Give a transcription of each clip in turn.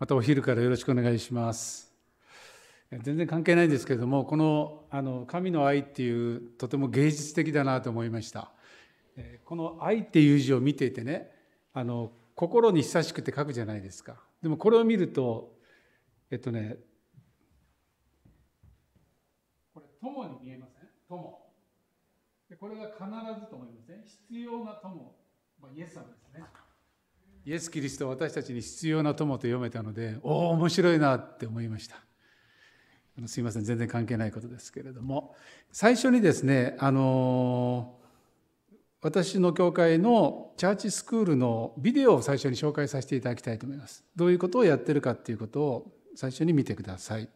またお昼からよろしくお願いします。全然関係ないんですけれども、このあの神の愛っていうとても芸術的だなと思いました。この愛っていう字を見ていてね、あの心に久しくて書くじゃないですか。でもこれを見ると、えっとね、これ友に見えません友。これが必ずと思いますね、必要な友、まあ、イエス様ですね。イエス・キリスト私たちに必要な友と読めたのでおお面白いなって思いましたすいません全然関係ないことですけれども最初にですねあの私の教会のチャーチスクールのビデオを最初に紹介させていただきたいと思いますどういうことをやってるかっていうことを最初に見てください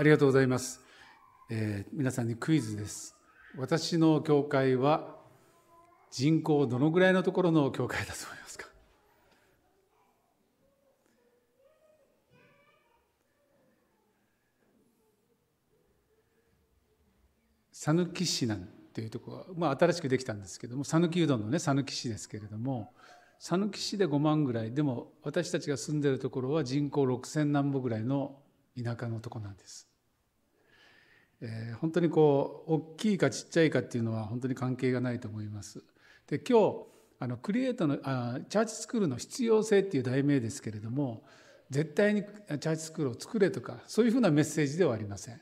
ありがとうございます、えー、皆さんにクイズです。私の教会は人口どのぐらいのところの教会だと思いますか讃岐市なんていうところは、まあ、新しくできたんですけども讃岐うどんのね讃岐市ですけれども讃岐市で5万ぐらいでも私たちが住んでるところは人口6,000何歩ぐらいの田舎のとこなんです。えー、本当にこう大きいかちっちゃいかっていうのは本当に関係がないと思います。で今日あのクリエイトのあチャーチスクールの必要性っていう題名ですけれども絶対にチャーチスクールを作れとかそういうふうなメッセージではありません。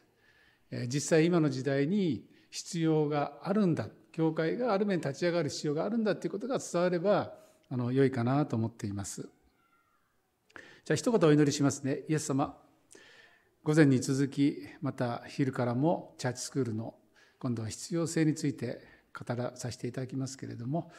えー、実際今の時代に必要があるんだ教会がある面立ち上がる必要があるんだっていうことが伝わればあの良いかなと思っています。じゃあ一言お祈りしますね。イエス様午前に続きまた昼からもチャーチスクールの今度は必要性について語らさせていただきますけれども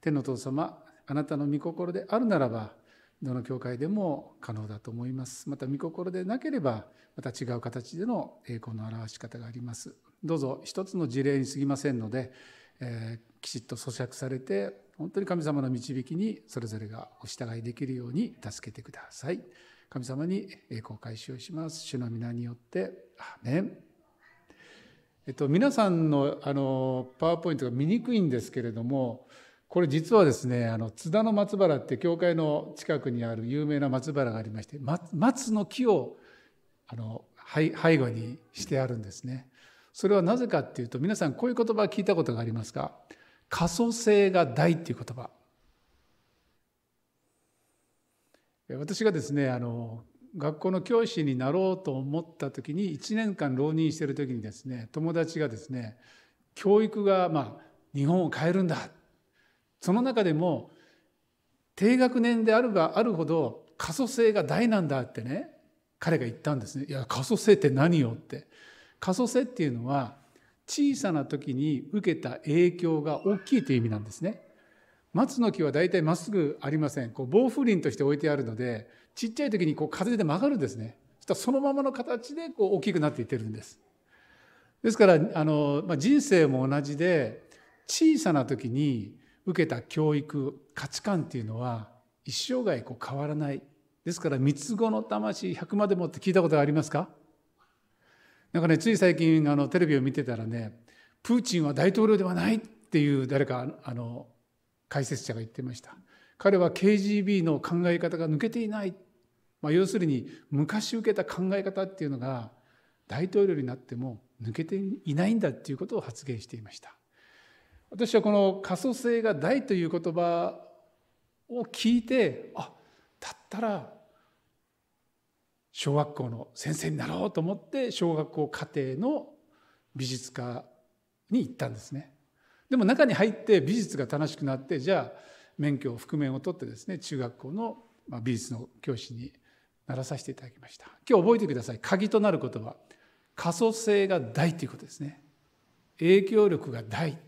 天の父様あなたの御心であるならばどの教会でも可能だと思いますまた御心でなければまた違う形での栄光の表し方がありますどうぞ一つの事例に過ぎませんので、えー、きちっと咀嚼されて本当に神様の導きにそれぞれがお従いできるように助けてください。神様に栄光回収します主の皆によってアーメンえっと皆さんのあのパワーポイントが見にくいんですけれどもこれ実はですねあの津田の松原って教会の近くにある有名な松原がありまして松の木をあの背後にしてあるんですねそれはなぜかっていうと皆さんこういう言葉聞いたことがありますか可塑性が大っていう言葉私がですねあの学校の教師になろうと思った時に1年間浪人してる時にですね友達がですね教育がまあ日本を変えるんだその中でも低学年であるがあるほど過疎性が大なんだってね彼が言ったんですねいや過疎性って何よって過疎性っていうのは小さな時に受けた影響が大きいという意味なんですね松の木は大体まっすぐありませんこう防風林として置いてあるのでちっちゃい時にこう風で曲がるんですねそしたらそのままの形でこう大きくなっていってるんですですからあの、まあ、人生も同じで小さな時に受けた教育価値観っていうのは一生涯こう変わらないですから三つ子の魂100までもって聞いたことがありますかなんかねつい最近あのテレビを見てたらねプーチンは大統領ではないっていう誰かあの解説者が言ってました。彼は KGB の考え方が抜けていない。まあ、要するに昔受けた考え方っていうのが大統領になっても抜けていないんだっていうことを発言していました。私はこの可塑性が大という言葉を聞いて、あ、だったら小学校の先生になろうと思って小学校家庭の美術科に行ったんですね。でも中に入って美術が楽しくなってじゃあ免許を覆面を取ってですね中学校の美術の教師にならさせていただきました今日覚えてください鍵となる言葉可塑性が大ということですね影響力が大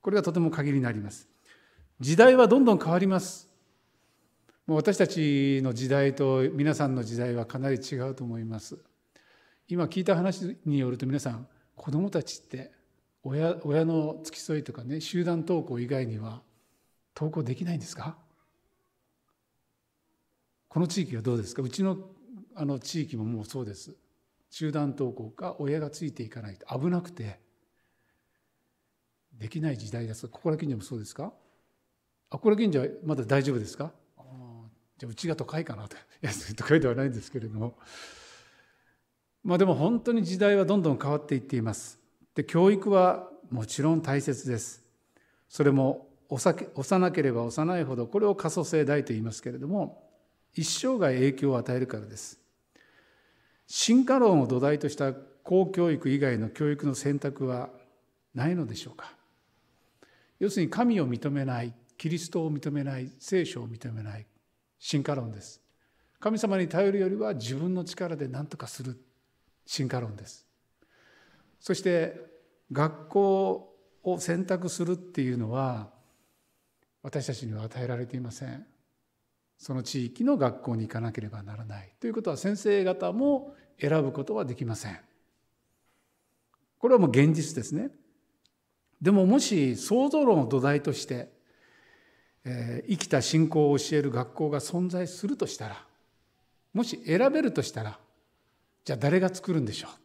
これがとても鍵になります時代はどんどん変わりますもう私たちの時代と皆さんの時代はかなり違うと思います今聞いた話によると皆さん子どもたちって親親の付き添いとかね集団登校以外には登校できないんですかこの地域はどうですかうちのあの地域ももうそうです集団登校か親がついていかないと危なくてできない時代ですここら近所もそうですかあここら近所はまだ大丈夫ですかじゃあうちが都会かなと いや都会ではないんですけれどもまあでも本当に時代はどんどん変わっていっていますで教育はもちろん大切ですそれも幼ければ幼いほどこれを可塑性大と言いますけれども一生涯影響を与えるからです進化論を土台とした公教育以外の教育の選択はないのでしょうか要するに神を認めないキリストを認めない聖書を認めない進化論です神様に頼るよりは自分の力で何とかする進化論ですそして学校を選択するっていうのは私たちには与えられていませんその地域の学校に行かなければならないということは先生方も選ぶことはできませんこれはもう現実ですねでももし想像論を土台として、えー、生きた信仰を教える学校が存在するとしたらもし選べるとしたらじゃあ誰が作るんでしょう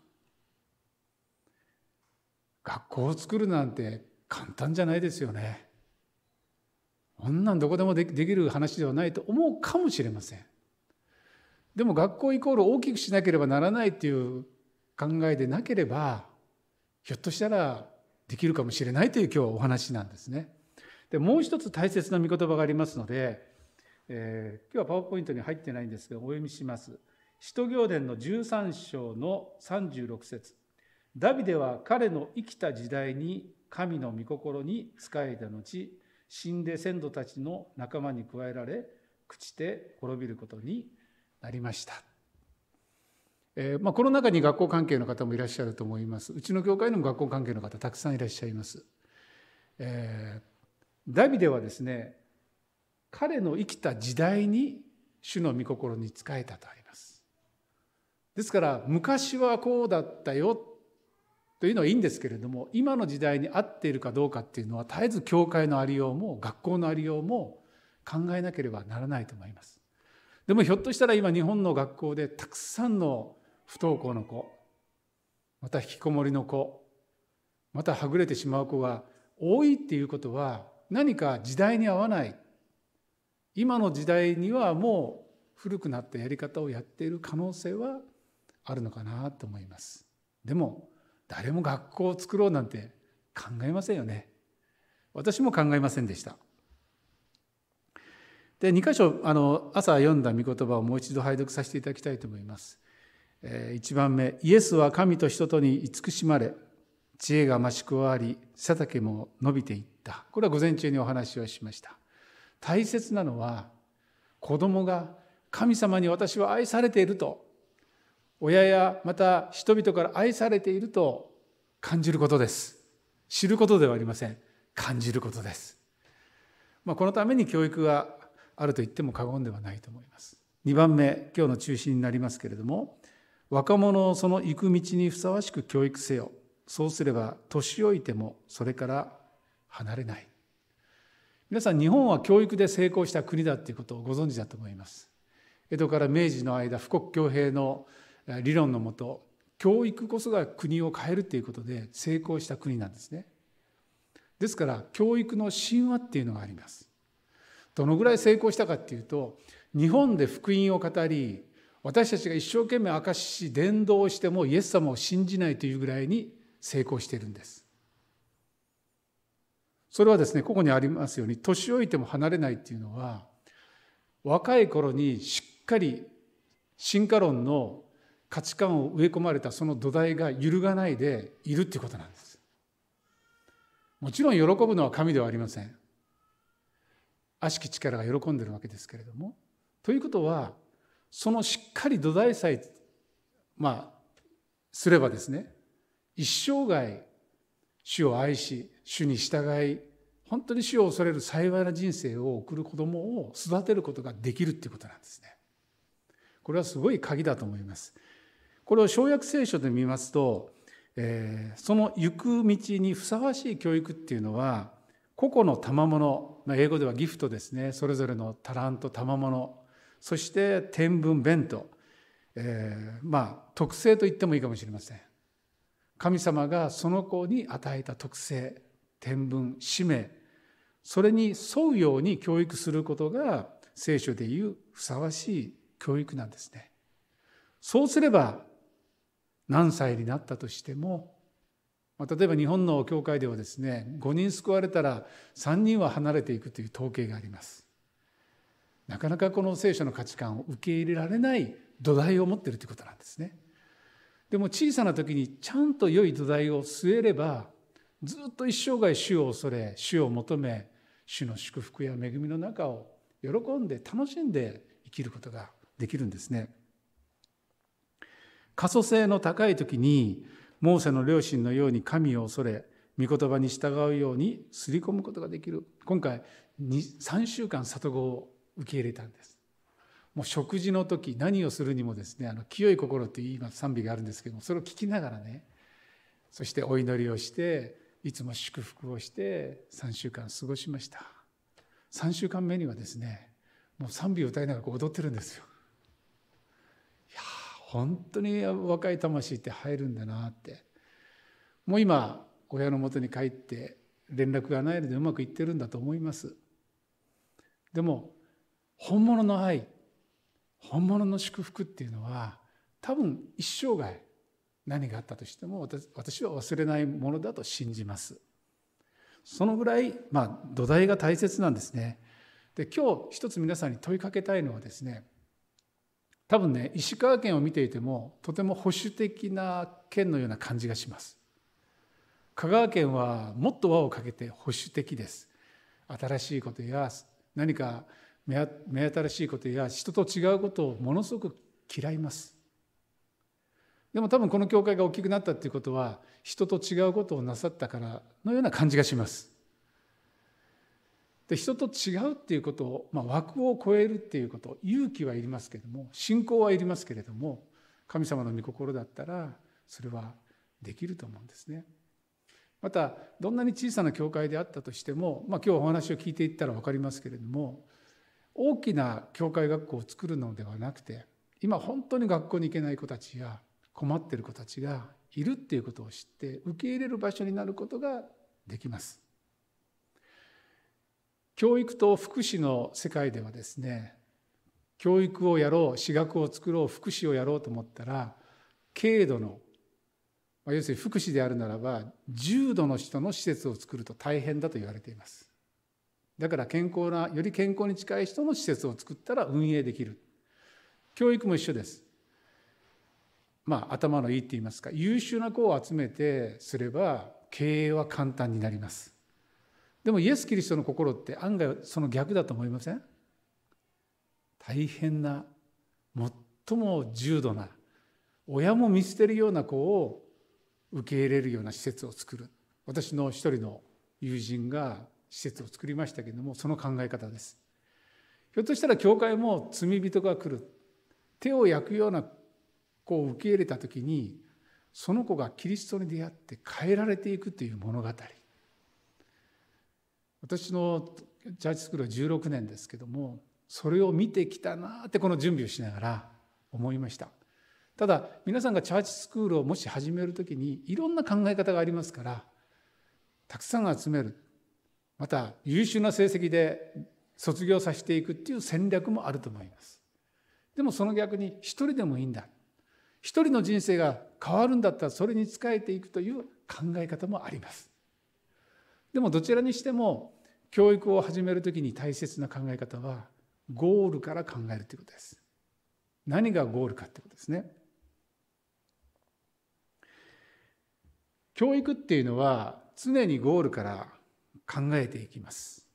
学校を作るなんて簡単じゃないですよね。こんなんどこでもできる話ではないと思うかもしれません。でも学校イコール大きくしなければならないっていう考えでなければひょっとしたらできるかもしれないという今日はお話なんですね。でもう一つ大切な御言葉がありますので、えー、今日はパワーポイントに入ってないんですがお読みします。使徒行伝の13章の36節ダビデは彼の生きた時代に神の御心に仕えた後死んで先祖たちの仲間に加えられ朽ちて滅びることになりました、えー、まあ、この中に学校関係の方もいらっしゃると思いますうちの教会の学校関係の方たくさんいらっしゃいます、えー、ダビデはですね彼の生きた時代に主の御心に仕えたとありますですから昔はこうだったよというのはいいんですけれども今の時代に合っているかどうかっていうのは絶えず教会のありようも学校のありようも考えなければならないと思います。でもひょっとしたら今日本の学校でたくさんの不登校の子また引きこもりの子またはぐれてしまう子が多いっていうことは何か時代に合わない今の時代にはもう古くなったやり方をやっている可能性はあるのかなと思います。でも誰も学校を作ろうなんて考えませんよね私も考えませんでしたで2箇所あの朝読んだ御言葉をもう一度拝読させていただきたいと思います、えー、1番目「イエスは神と人とに慈しまれ知恵が増し加わり背丈も伸びていった」これは午前中にお話をしました大切なのは子供が神様に私は愛されていると親やまた人々から愛されていると感じることです知ることではありません感じることです、まあ、このために教育があると言っても過言ではないと思います2番目今日の中心になりますけれども若者をその行く道にふさわしく教育せよそうすれば年老いてもそれから離れない皆さん日本は教育で成功した国だということをご存知だと思います江戸から明治の間富国強兵の理論のもと教育こそが国を変えるということで成功した国なんですね。ですから教育の神話っていうのがあります。どのぐらい成功したかっていうと日本で福音を語り私たちが一生懸命明かしし伝道してもイエス様を信じないというぐらいに成功しているんです。それはですねここにありますように年老いても離れないっていうのは若い頃にしっかり進化論の価値観を植え込まれたその土台が揺るがないでいるっていうことなんです。もちろん喜ぶのは神ではありません。悪しき力が喜んでるわけですけれども。ということはそのしっかり土台さえまあすればですね一生涯主を愛し主に従い本当に主を恐れる幸いな人生を送る子供を育てることができるっていうことなんですね。これはすごい鍵だと思います。これを「小約聖書」で見ますと、えー、その行く道にふさわしい教育っていうのは個々の賜物、まあ、英語ではギフトですねそれぞれのタラント賜物そして天文弁当、えー、まあ特性と言ってもいいかもしれません神様がその子に与えた特性天文使命それに沿うように教育することが聖書でいうふさわしい教育なんですねそうすれば何歳になったとしても例えば日本の教会ではですね5人救われたら3人は離れていくという統計がありますなかなかこの聖書の価値観を受け入れられない土台を持っているということなんですねでも小さな時にちゃんと良い土台を据えればずっと一生涯主を恐れ主を求め主の祝福や恵みの中を喜んで楽しんで生きることができるんですね。可塑性の高い時にモーセの両親のように神を恐れ御言葉に従うようにすり込むことができる今回3週間里子を受け入れたんですもう食事の時何をするにもですねあの清い心っていう今賛美があるんですけどもそれを聞きながらねそしてお祈りをしていつも祝福をして3週間過ごしました3週間目にはですねもう賛美を歌いながら踊ってるんですよ本当に若い魂って入るんだなってもう今親のもとに帰って連絡がないのでうまくいってるんだと思いますでも本物の愛本物の祝福っていうのは多分一生涯何があったとしても私は忘れないものだと信じますそのぐらい、まあ、土台が大切なんですねで今日一つ皆さんに問いかけたいのはですね多分ね石川県を見ていてもとても保守的な県のような感じがします香川県はもっと輪をかけて保守的です新しいことや何か目新しいことや人と違うことをものすごく嫌いますでも多分この教会が大きくなったっていうことは人と違うことをなさったからのような感じがしますで人と違うっていうことを、まあ、枠を超えるっていうこと勇気はいりますけども信仰はいりますけれども神様の御心だったらそれはできると思うんですね。またどんなに小さな教会であったとしても、まあ、今日お話を聞いていったら分かりますけれども大きな教会学校を作るのではなくて今本当に学校に行けない子たちや困ってる子たちがいるっていうことを知って受け入れる場所になることができます。教育と福祉の世界ではですね教育をやろう私学を作ろう福祉をやろうと思ったら軽度の要するに福祉であるならば重度の人の施設を作ると大変だと言われていますだから健康なより健康に近い人の施設を作ったら運営できる教育も一緒ですまあ頭のいいって言いますか優秀な子を集めてすれば経営は簡単になりますでもイエス・キリストの心って案外その逆だと思いません大変な最も重度な親も見捨てるような子を受け入れるような施設を作る私の一人の友人が施設を作りましたけれどもその考え方ですひょっとしたら教会も罪人が来る手を焼くような子を受け入れた時にその子がキリストに出会って変えられていくという物語私のチャーチスクールは16年ですけどもそれを見てきたなってこの準備をしながら思いましたただ皆さんがチャーチスクールをもし始める時にいろんな考え方がありますからたくさん集めるまた優秀な成績で卒業させていくっていう戦略もあると思いますでもその逆に一人でもいいんだ一人の人生が変わるんだったらそれに仕えていくという考え方もありますでもどちらにしても教育を始める時に大切な考え方はゴールから考えるということです。何がゴールかってことですね。教育っていうのは常にゴールから考えていきます。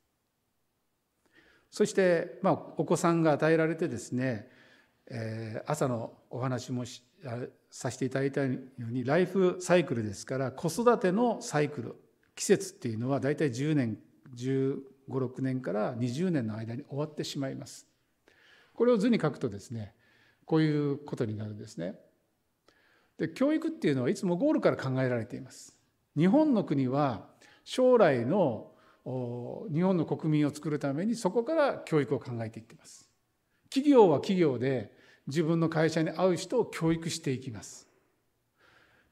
そして、まあ、お子さんが与えられてですね、えー、朝のお話もさせていただいたようにライフサイクルですから子育てのサイクル季節っていうのは大体10年1516年から20年の間に終わってしまいます。これを図に書くとですねこういうことになるんですね。で教育っていうのはいつもゴールから考えられています。日本の国は将来の日本の国民を作るためにそこから教育を考えていってます。企業は企業で自分の会社に合う人を教育していきます。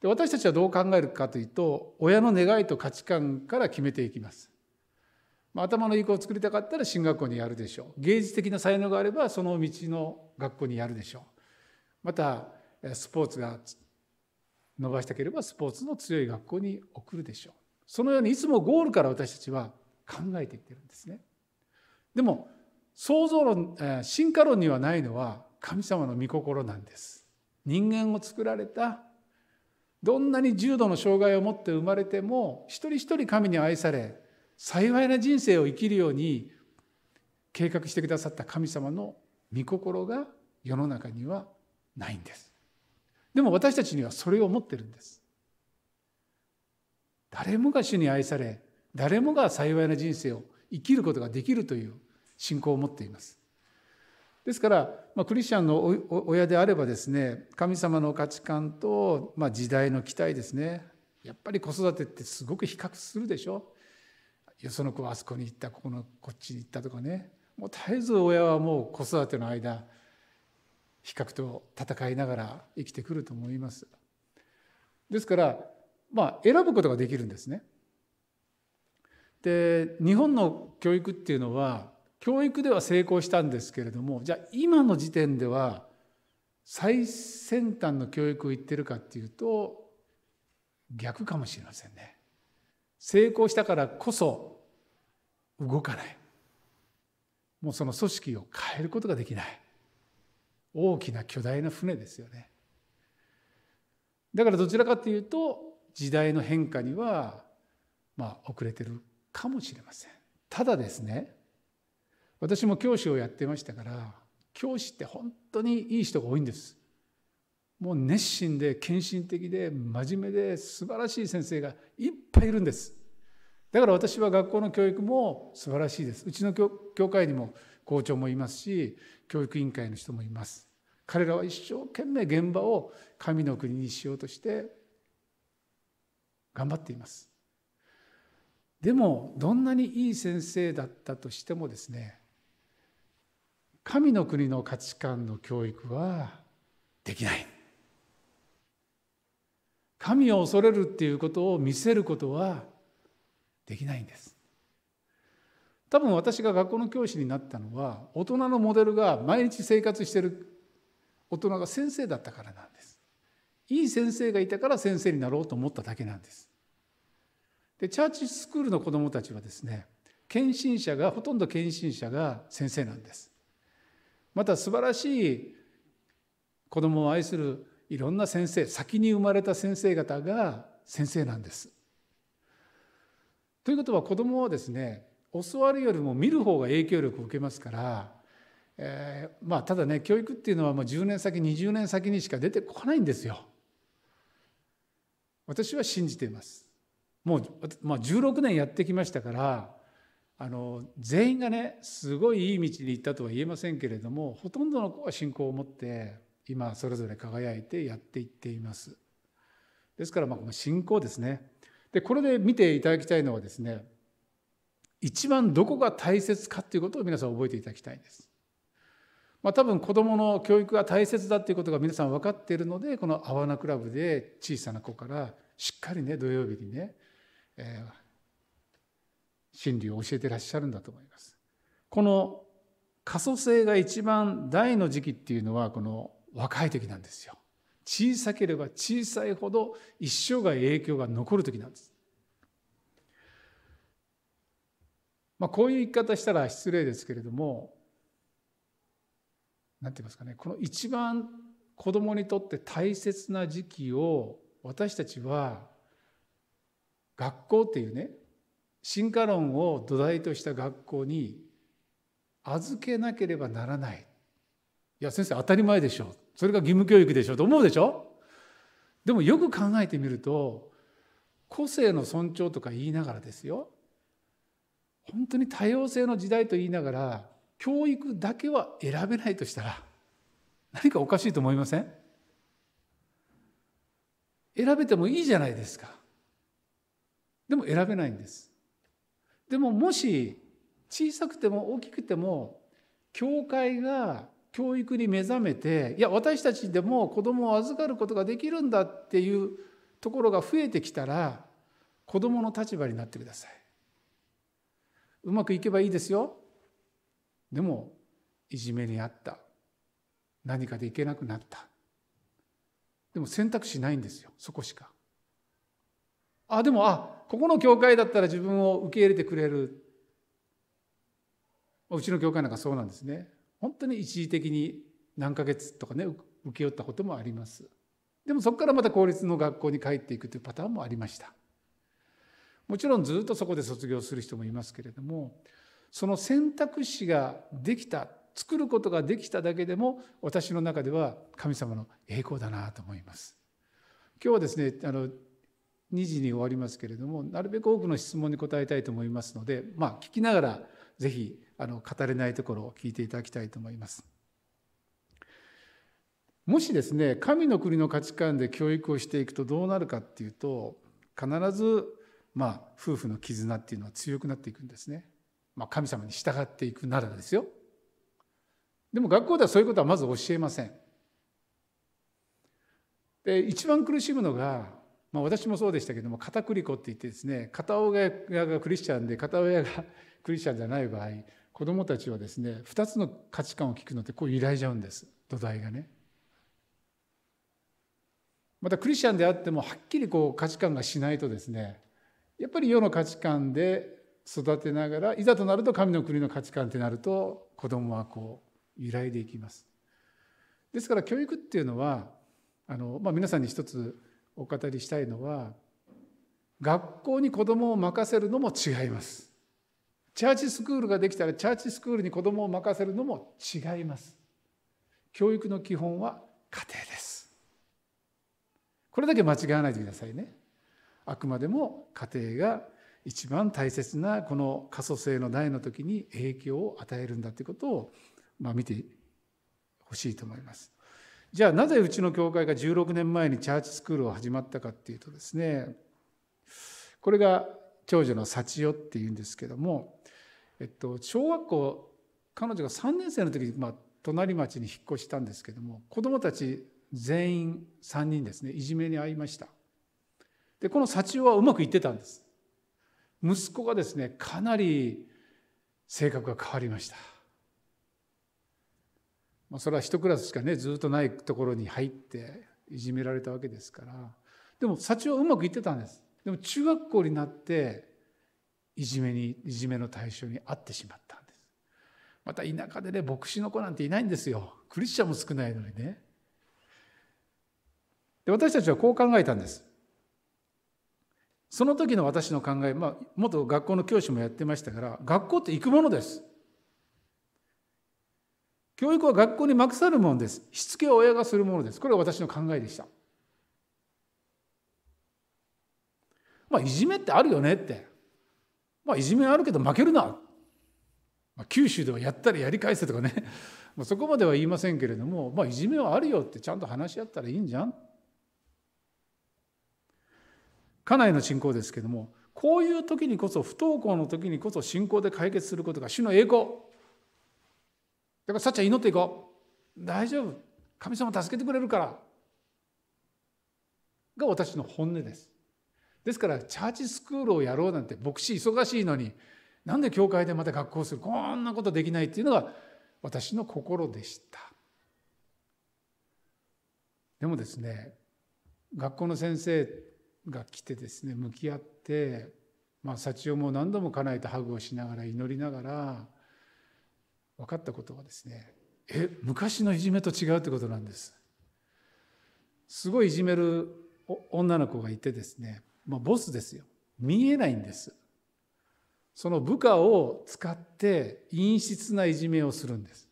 で私たちはどう考えるかというと親の願いと価値観から決めていきます。まあ、頭のいい子を作りたかったら進学校にやるでしょう芸術的な才能があればその道の学校にやるでしょうまたスポーツが伸ばしたければスポーツの強い学校に送るでしょうそのようにいつもゴールから私たちは考えていってるんですねでも創造論進化論にはないのは神様の御心なんです人間を作られたどんなに重度の障害を持って生まれても一人一人神に愛され幸いな人生を生きるように計画してくださった神様の御心が世の中にはないんです。でも私たちにはそれを持ってるんです。誰もが主に愛され誰もが幸いな人生を生きることができるという信仰を持っています。ですから、まあ、クリスチャンの親であればですね神様の価値観と、まあ、時代の期待ですねやっぱり子育てってすごく比較するでしょよその子はあそこに行ったここのこっちに行ったとかねもう絶えず親はもう子育ての間比較と戦いながら生きてくると思いますですからまあ選ぶことができるんですねで日本の教育っていうのは教育では成功したんですけれどもじゃあ今の時点では最先端の教育を言ってるかっていうと逆かもしれませんね。成功したからこそ動かない。もうその組織を変えることができない。大きな巨大な船ですよね。だからどちらかというと時代の変化にはまあ遅れてるかもしれません。ただですね私も教師をやってましたから教師って本当にいい人が多いんですもう熱心で献身的で真面目で素晴らしい先生がいっぱいいるんですだから私は学校の教育も素晴らしいですうちの教会にも校長もいますし教育委員会の人もいます彼らは一生懸命現場を神の国にしようとして頑張っていますでもどんなにいい先生だったとしてもですね神の国の価値観の教育はできない神を恐れるっていうことを見せることはできないんです多分私が学校の教師になったのは大人のモデルが毎日生活してる大人が先生だったからなんですいい先生がいたから先生になろうと思っただけなんですでチャーチスクールの子どもたちはですね献身者がほとんど献身者が先生なんですまた素晴らしい子供を愛するいろんな先生先に生まれた先生方が先生なんです。ということは子供はですね教わるよりも見る方が影響力を受けますから、えー、まあただね教育っていうのはもう10年先20年先にしか出てこないんですよ。私は信じています。もう、まあ、16年やってきましたからあの全員がねすごいいい道に行ったとは言えませんけれどもほとんどの子は信仰を持って今それぞれ輝いてやっていっています。ですからまあ信仰ですね。でこれで見ていただきたいのはですね一番どこが大切かということを皆さん覚えていただきたいんです。まあ、多分子どもの教育が大切だということが皆さん分かっているのでこの「あわなクラブ」で小さな子からしっかりね土曜日にね、えー真理を教えていらっしゃるんだと思います。この可塑性が一番大の時期っていうのはこの若い時なんですよ。小さければ小さいほど一生が影響が残る時なんです。まあ、こういう言い方したら失礼ですけれども何て言いますかねこの一番子供にとって大切な時期を私たちは学校っていうね進化論を土台とした学校に預けなければならない。いや先生当たり前でしょそれが義務教育でしょと思うでしょでもよく考えてみると個性の尊重とか言いながらですよ本当に多様性の時代と言いながら教育だけは選べないとしたら何かおかしいと思いません選べてもいいじゃないですかでも選べないんですでももし小さくても大きくても教会が教育に目覚めていや私たちでも子どもを預かることができるんだっていうところが増えてきたら子どもの立場になってください。うまくいけばいいですよ。でもいじめにあった何かでいけなくなったでも選択肢ないんですよそこしか。あでもあここの教会だったら自分を受け入れてくれるうちの教会なんかそうなんですね本当に一時的に何ヶ月とかね受け負ったこともありますでもそこからまた公立の学校に帰っていくというパターンもありましたもちろんずっとそこで卒業する人もいますけれどもその選択肢ができた作ることができただけでも私の中では神様の栄光だなと思います今日はですねあの2時に終わりますけれどもなるべく多くの質問に答えたいと思いますので、まあ、聞きながらぜひあの語れないところを聞いていただきたいと思います。もしですね神の国の価値観で教育をしていくとどうなるかっていうと必ず、まあ、夫婦の絆っていうのは強くなっていくんですね。まあ、神様に従っていくならですよ。でも学校ではそういうことはまず教えません。で一番苦しむのがまあ、私もそうでしたけども片栗粉って言ってですね片親がクリスチャンで片親がクリスチャンじゃない場合子どもたちはですね2つの価値観を聞くのってこう揺らいじゃうんです土台がね。またクリスチャンであってもはっきりこう価値観がしないとですねやっぱり世の価値観で育てながらいざとなると神の国の価値観ってなると子どもはこう揺らいでいきます。ですから教育っていうのはあの、まあ、皆さんに一つお語りしたいのは学校に子供を任せるのも違います。チャーチスクールができたらチャーチスクールに子供を任せるのも違います。教育の基本は家庭です。これだけ間違わないでくださいね。あくまでも家庭が一番大切なこの過疎性の代の時に影響を与えるんだということを、まあ、見てほしいと思います。じゃあなぜうちの教会が16年前にチャーチスクールを始まったかっていうとですねこれが長女の幸代っていうんですけども、えっと、小学校彼女が3年生の時に、まあ、隣町に引っ越したんですけども子どもたち全員3人ですねいじめに遭いましたでこの幸代はうまくいってたんです息子がですねかなり性格が変わりましたまあ、それは一クラスしかねずっとないところに入っていじめられたわけですからでも社長はうまくいってたんですでも中学校になっていじめにいじめの対象に遭ってしまったんですまた田舎でね牧師の子なんていないんですよクリスチャンも少ないのにねで私たちはこう考えたんですその時の私の考え、まあ、元学校の教師もやってましたから学校って行くものです教育は学校にまくさるものです。しつけを親がするものです。これは私の考えでした。まあ、いじめってあるよねって。まあ、いじめあるけど負けるな。まあ、九州ではやったらやり返せとかね。まあ、そこまでは言いませんけれども、まあ、いじめはあるよってちゃんと話し合ったらいいんじゃん。家内の信仰ですけども、こういう時にこそ、不登校の時にこそ信仰で解決することが主の栄光。っぱさっちゃん祈っていこう大丈夫神様助けてくれるからが私の本音ですですからチャーチスクールをやろうなんて牧師忙しいのになんで教会でまた学校するこんなことできないっていうのが私の心でしたでもですね学校の先生が来てですね向き合ってまあ幸男も何度も叶えてハグをしながら祈りながら分かったことはですねえ昔のいじめと違うってことなんです。すごいいじめる女の子がいてですね、まあ、ボスですよ見えないんです。その部下を使って陰湿ないじめをするんです。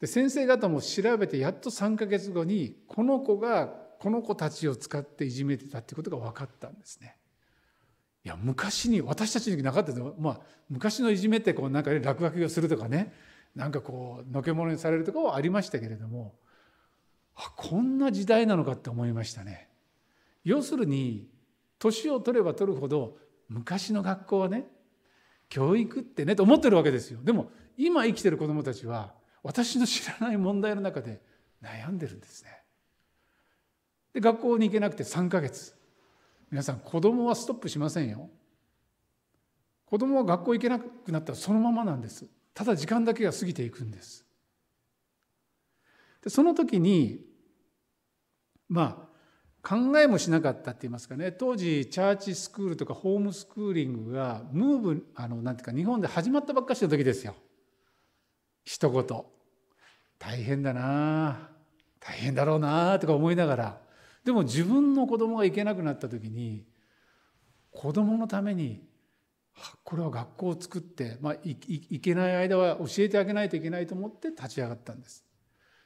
で先生方も調べてやっと3ヶ月後にこの子がこの子たちを使っていじめてたってことが分かったんですね。いや昔に私たちになかったですよ、まあ、昔のいじめってこうなんか、落書きをするとかねなんかこうのけ者にされるとかはありましたけれどもあこんな時代なのかって思いましたね。要するに年を取れば取るほど昔の学校はね教育ってねと思ってるわけですよでも今生きてる子どもたちは私の知らない問題の中で悩んでるんですね。で学校に行けなくて3ヶ月皆さん子供はストップしませんよ子供は学校行けなくなったらそのままなんですただ時間だけが過ぎていくんですでその時にまあ考えもしなかったって言いますかね当時チャーチスクールとかホームスクーリングがムーブあのなんていうか日本で始まったばっかしの時ですよ一言大変だな大変だろうなとか思いながらでも自分の子供が行けなくなった時に子供のためにこれは学校を作って、まあ、いけない間は教えてあげないといけないと思って立ち上がったんです。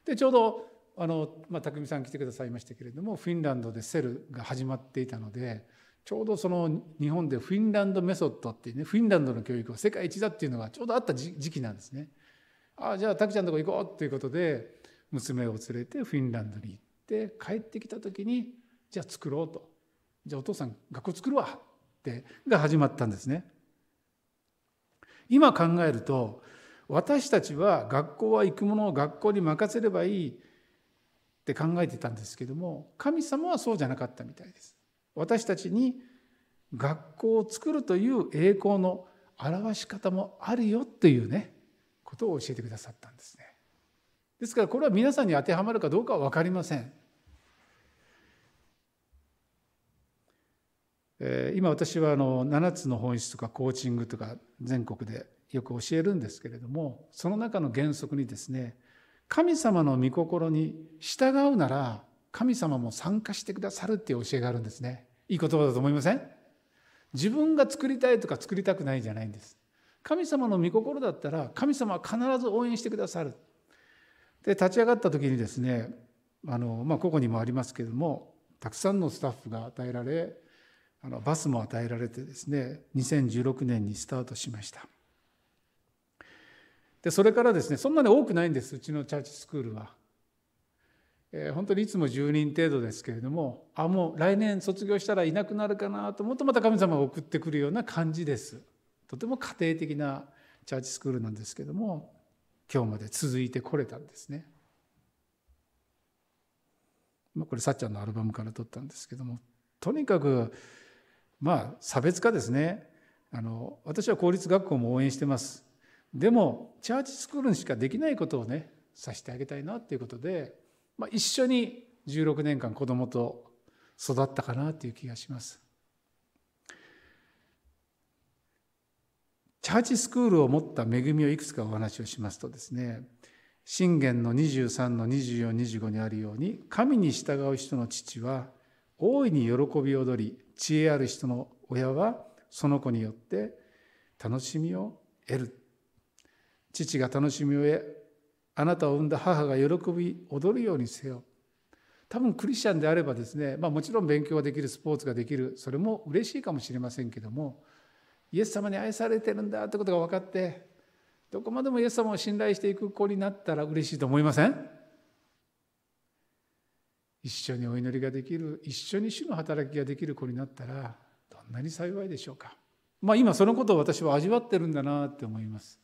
でちょうどあの、まあ、匠さん来てくださいましたけれどもフィンランドでセルが始まっていたのでちょうどその日本でフィンランドメソッドっていうねフィンランドの教育は世界一だっていうのがちょうどあった時期なんですね。ああじゃあ拓ちゃんのとこ行こうっていうことで娘を連れてフィンランドに行っって帰ってきた時にじゃあ作ろうとじゃあお父さん学校作るわってが始まったんですね。今考えると私たちは学校は行くものを学校に任せればいいって考えてたんですけども神様はそうじゃなかったみたいです。私たちに学校を作るという栄光の表し方もあるよというねことを教えてくださったんですね。ですからこれは皆さんに当てはまるかどうかは分かりません。え今私はあの7つの本質とかコーチングとか全国でよく教えるんですけれどもその中の原則にですね神様の御心に従うなら神様も参加してくださるっていう教えがあるんですね。いい言葉だと思いません自分が作りたいとか作りたくないじゃないんです。神様の御心だったら神様は必ず応援してくださる。で立ち上がった時にですねあの、まあ、ここにもありますけどもたくさんのスタッフが与えられあのバスも与えられてですね2016年にスタートしましたでそれからですねそんなに多くないんですうちのチャーチスクールは、えー、本当にいつも10人程度ですけれどもあもう来年卒業したらいなくなるかなと思うとまた神様が送ってくるような感じですとても家庭的なチャーチスクールなんですけども今日まで続いてこれたんですね。まこれさっちゃんのアルバムから撮ったんですけどもとにかくまあ差別化ですねあの私は公立学校も応援してますでもチャーチスクールにしかできないことをねさしてあげたいなっていうことで、まあ、一緒に16年間子供と育ったかなっていう気がします。チャーチスクールを持った恵みをいくつかお話をしますとですね信玄の23の2425にあるように神に従う人の父は大いに喜び踊り知恵ある人の親はその子によって楽しみを得る父が楽しみを得あなたを産んだ母が喜び踊るようにせよ多分クリスチャンであればですね、まあ、もちろん勉強ができるスポーツができるそれも嬉しいかもしれませんけどもイエス様に愛されてるんだってことが分かってどこまでもイエス様を信頼していく子になったら嬉しいと思いません一緒にお祈りができる一緒に主の働きができる子になったらどんなに幸いでしょうかまあ今そのことを私は味わってるんだなって思います。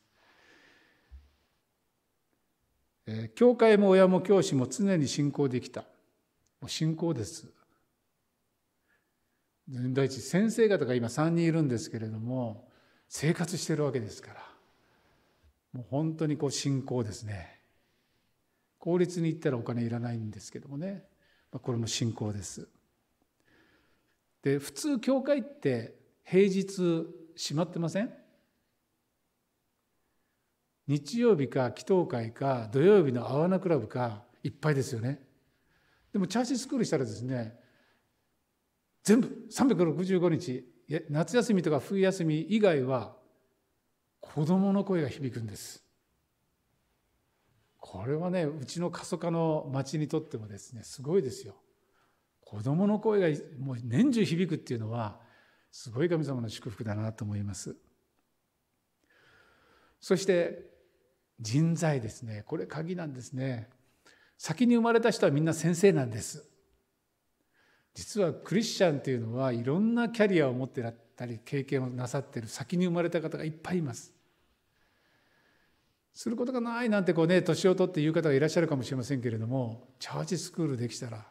えー、教会も親も教師も常に信仰できた信仰です第一先生方が今3人いるんですけれども生活してるわけですからもう本当にこう信仰ですね公立に行ったらお金いらないんですけどもね、まあ、これも信仰ですで普通教会って平日閉まってません日曜日か祈祷会か土曜日のアワナクラブかいっぱいですよねでもチャーシースクールしたらですね全部365日夏休みとか冬休み以外は子供の声が響くんですこれはねうちの過疎化の町にとってもですねすごいですよ子供の声がもう年中響くっていうのはすごい神様の祝福だなと思いますそして人材ですねこれ鍵なんですね先に生まれた人はみんな先生なんです実はクリスチャンっていうのはいろんなキャリアを持ってらったり経験をなさってる先に生まれた方がいっぱいいます。することがないなんてこうね年を取って言う方がいらっしゃるかもしれませんけれどもチャージスクールできたら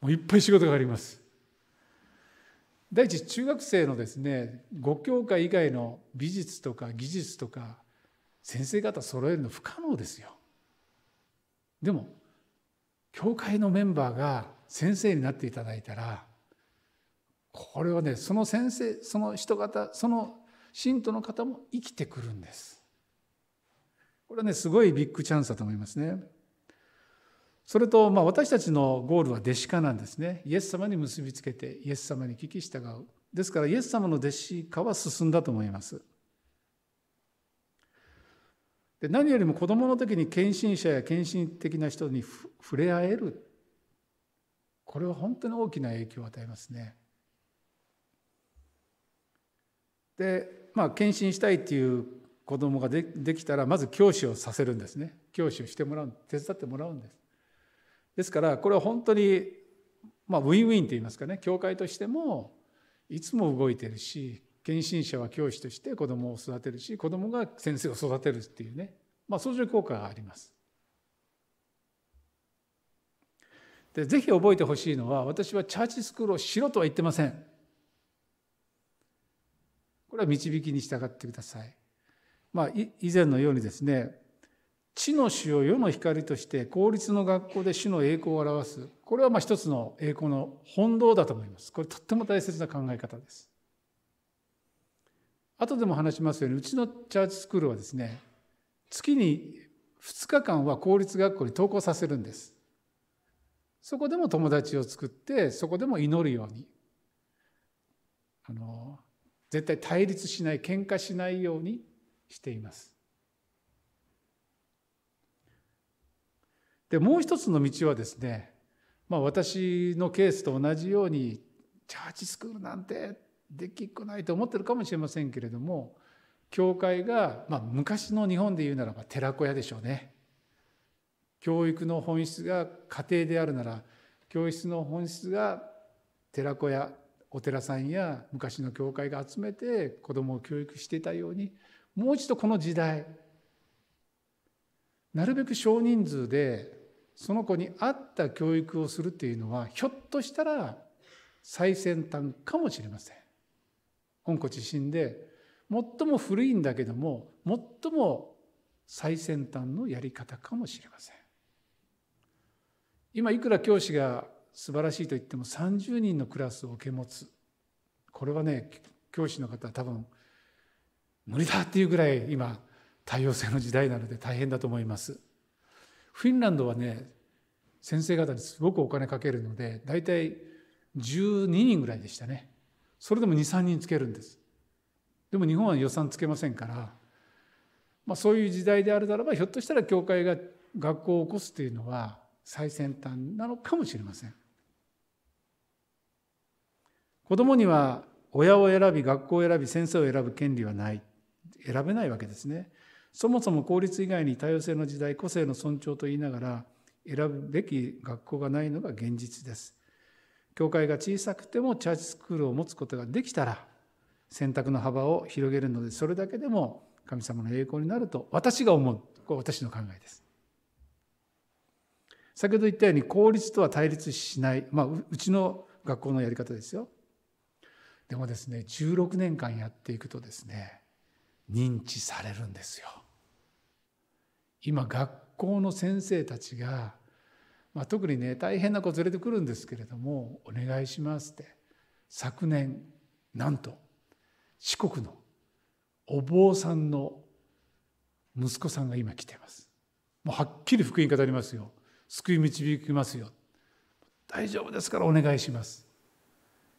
もういっぱい仕事があります。第一中学生のですね5教科以外の美術とか技術とか先生方揃えるの不可能ですよ。でも教会のメンバーが先生になっていただいたらこれはねその先生その人方その信徒の方も生きてくるんです。これはねすごいビッグチャンスだと思いますね。それと、まあ、私たちのゴールは弟子化なんですね。イエス様に結びつけてイエス様に聞き従う。ですからイエス様の弟子化は進んだと思います。で何よりも子どもの時に献身者や献身的な人に触れ合えるこれは本当に大きな影響を与えますね。でまあ献身したいっていう子供ができたらまず教師をさせるんですね教師をしてもらう手伝ってもらうんです。ですからこれは本当に、まあ、ウィンウィンといいますかね教会としてもいつも動いてるし献身者は教師として子供を育てるし子供が先生を育てるっていうね、まあ、相乗効果があります。でぜひ覚えてほしいのは私はチャーチスクールをしろとは言ってません。これは導きに従ってください。まあ、以前のようにですね地の主を世の光として公立の学校で主の栄光を表すこれはまあ一つの栄光の本堂だと思いますこれとっても大切な考え方です後でも話しますようにうちのチャーチスクールはですね月に2日間は公立学校に登校させるんですそこでも友達を作ってそこでも祈るようにあの絶対対立しない喧嘩しないようにしています。でもう一つの道はですね、まあ、私のケースと同じようにチャーチスクールなんてできっこないと思ってるかもしれませんけれども教会が、まあ、昔の日本で言うならば寺子屋でしょうね教育の本質が家庭であるなら教室の本質が寺子やお寺さんや昔の教会が集めて子どもを教育していたようにもう一度この時代なるべく少人数でその子に合った教育をするっていうのはひょっとしたら最先端かもしれません。本庫地身で最も古いんだけども最も最先端のやり方かもしれません。今いくら教師が素晴らしいと言っても30人のクラスを受け持つこれはね教師の方は多分無理だっていうぐらい今多様性の時代なので大変だと思います。フィンランドはね先生方にすごくお金かけるので大体12人ぐらいでしたねそれでも23人つけるんですでも日本は予算つけませんから、まあ、そういう時代であるならばひょっとしたら教会が学校を起こすというのは最先端なのかもしれません子供には親を選び学校を選び先生を選ぶ権利はない選べないわけですねそもそも公立以外に多様性の時代個性の尊重と言いながら選ぶべき学校がないのが現実です教会が小さくてもチャーチスクールを持つことができたら選択の幅を広げるのでそれだけでも神様の栄光になると私が思うこれ私の考えです先ほど言ったように公立とは対立しない、まあ、うちの学校のやり方ですよ。でもですね16年間やっていくとですね認知されるんですよ。今学校の先生たちが、まあ、特にね大変な子連れてくるんですけれども「お願いします」って昨年なんと四国のお坊さんの息子さんが今来てます。もうはっきり福音語りますよ。救い導きますよ大丈夫ですからお願いします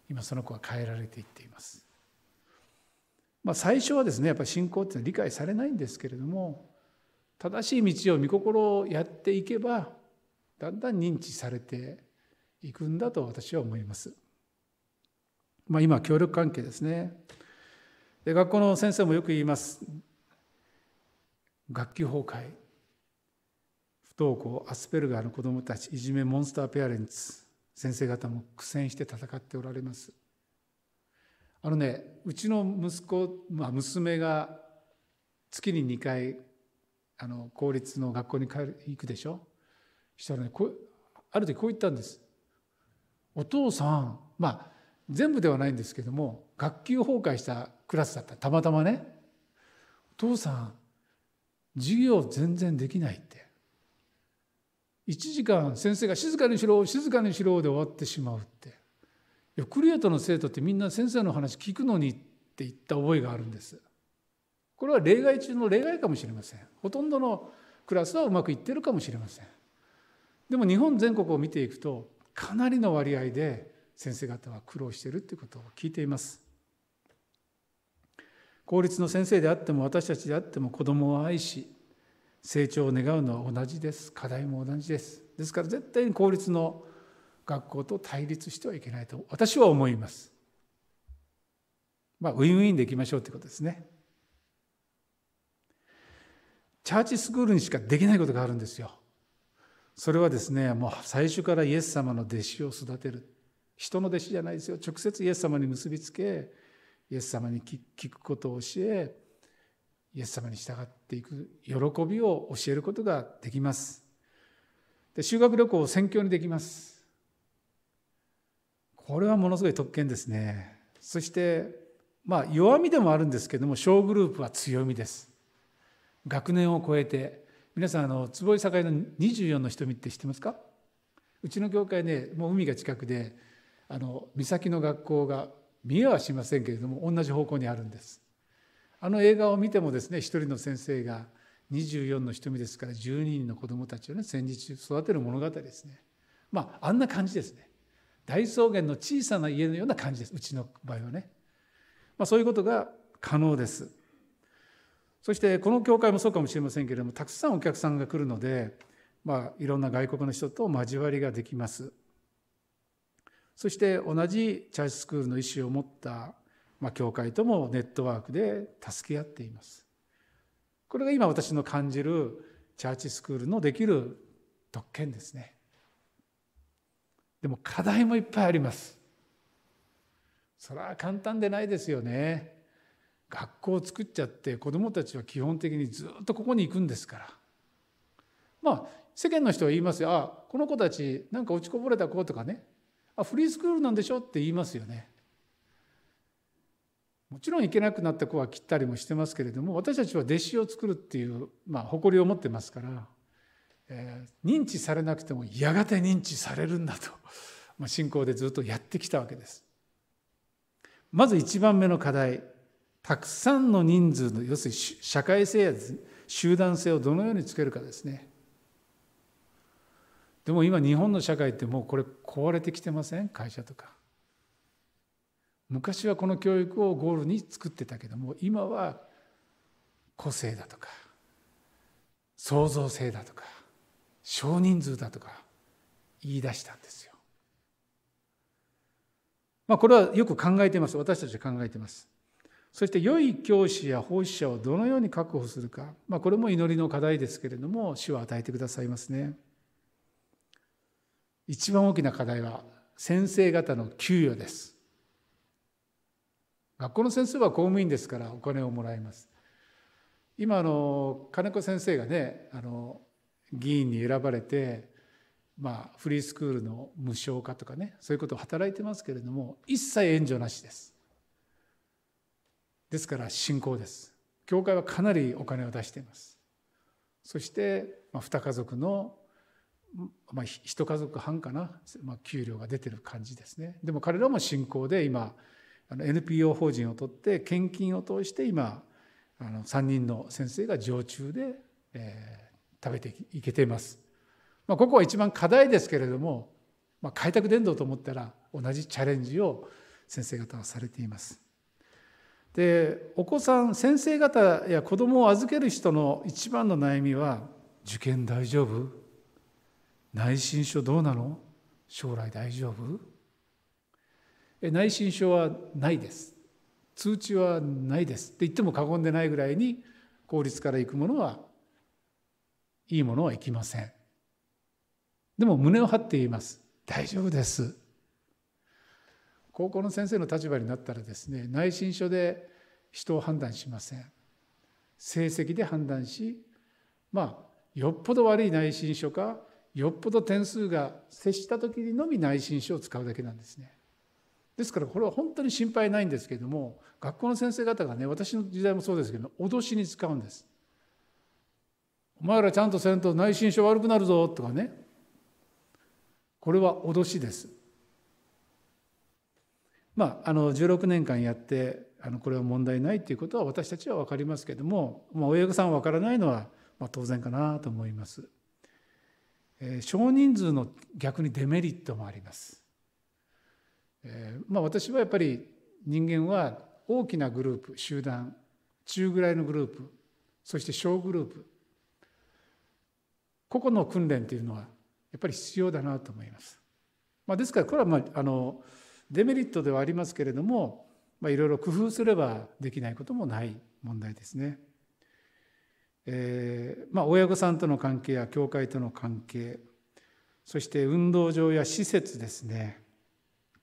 今その子は変えられていっています、まあ、最初はですねやっぱり信仰っていうのは理解されないんですけれども正しい道を見心をやっていけばだんだん認知されていくんだと私は思います。まあ、今協力関係ですねで学校の先生もよく言います学級崩壊不登校アスペルガーの子どもたちいじめモンスターペアレンツ先生方も苦戦して戦っておられます。あのねうちの息子、まあ、娘が月に2回あの公立の学校に行くでしょしたらねこある時こう言ったんです。お父さんまあ全部ではないんですけども学級崩壊したクラスだったたまたまね「お父さん授業全然できない」って1時間先生が「静かにしろ静かにしろ」で終わってしまうってクリエイトの生徒ってみんな先生の話聞くのにって言った覚えがあるんですこれは例外中の例外かもしれませんほとんどのクラスはうまくいってるかもしれませんでも日本全国を見ていくとかなりの割合で先生方は苦労しているということを聞いています公立の先生であっても私たちであっても子どもを愛し成長を願うのは同じです課題も同じですですから絶対に公立の学校と対立してはいけないと私は思いますまあウィンウィンでいきましょうということですねチャーチスクールにしかできないことがあるんですよそれはですねもう最初からイエス様の弟子を育てる人の弟子じゃないですよ直接イエス様に結びつけイエス様に聞くことを教えイエス様に従っていく喜びを教えることができます。で修学旅行を宣教にできます。これはものすごい特権ですね。そして、まあ弱みでもあるんですけども、小グループは強みです。学年を超えて、皆さん、あの、坪井境の24の瞳って知ってますかうちの教会ね、もう海が近くで、あの、岬の学校が見えはしませんけれども、同じ方向にあるんです。あの映画を見てもですね一人の先生が24の瞳ですから12人の子どもたちをね戦時中育てる物語ですねまああんな感じですね大草原の小さな家のような感じですうちの場合はね、まあ、そういうことが可能ですそしてこの教会もそうかもしれませんけれどもたくさんお客さんが来るので、まあ、いろんな外国の人と交わりができますそして同じチャージスクールの意思を持ったまあ、教会ともネットワークで助け合っています。これが今私の感じるチャーチスクールのできる特権ですね。でも課題もいっぱいあります。それは簡単でないですよね。学校を作っちゃって子どもたちは基本的にずっとここに行くんですから。まあ世間の人は言いますよ「あこの子たちなんか落ちこぼれた子」とかね「あフリースクールなんでしょ」って言いますよね。もちろん行けなくなった子は切ったりもしてますけれども私たちは弟子を作るっていう、まあ、誇りを持ってますから、えー、認知されなくてもやがて認知されるんだと、まあ、信仰でずっとやってきたわけです。まず一番目の課題たくさんの人数の要するに社会性や集団性をどのようにつけるかですね。でも今日本の社会ってもうこれ壊れてきてません会社とか。昔はこの教育をゴールに作ってたけども今は個性だとか創造性だとか少人数だとか言い出したんですよ。まあ、これはよく考えてます私たちは考えてます。そして良い教師や奉仕者をどのように確保するか、まあ、これも祈りの課題ですけれども主は与えてくださいますね。一番大きな課題は先生方の給与です。学校の先生は公務員ですからお金をもらいます今あの金子先生がねあの議員に選ばれてまあフリースクールの無償化とかねそういうことを働いてますけれども一切援助なしですですから信仰です教会はかなりお金を出していますそしてまあ2家族のまあ1家族半かな、まあ、給料が出てる感じですねでも彼らも信仰で今あの NPO 法人を取って献金を通して今あの3人の先生が常駐で、えー、食べていけています。まあ、ここは一番課題ですけれども、まあ、開拓伝道と思ったら同じチャレンジを先生方はされています。でお子さん先生方や子供を預ける人の一番の悩みは受験大丈夫内申書どうなの将来大丈夫内申書はないです通知はないですって言っても過言でないぐらいに効率から行くものはいいものは行きませんでも胸を張って言います大丈夫です高校の先生の立場になったらですね内申書で人を判断しません成績で判断しまあよっぽど悪い内申書かよっぽど点数が接した時にのみ内申書を使うだけなんですねですからこれは本当に心配ないんですけども学校の先生方がね私の時代もそうですけど脅しに使うんです。お前らちゃんとせんと内心症悪くなるぞとかねこれは脅しです。まあ、あの16年間やってあのこれは問題ないっていうことは私たちは分かりますけども、まあ、親御さんは分からないのはまあ当然かなと思います、えー、少人数の逆にデメリットもありますえまあ、私はやっぱり人間は大きなグループ集団中ぐらいのグループそして小グループ個々の訓練というのはやっぱり必要だなと思います。まあ、ですからこれはまああのデメリットではありますけれども、まあ、いろいろ工夫すればできないこともない問題ですね。えーまあ、親御さんとの関係や教会との関係そして運動場や施設ですね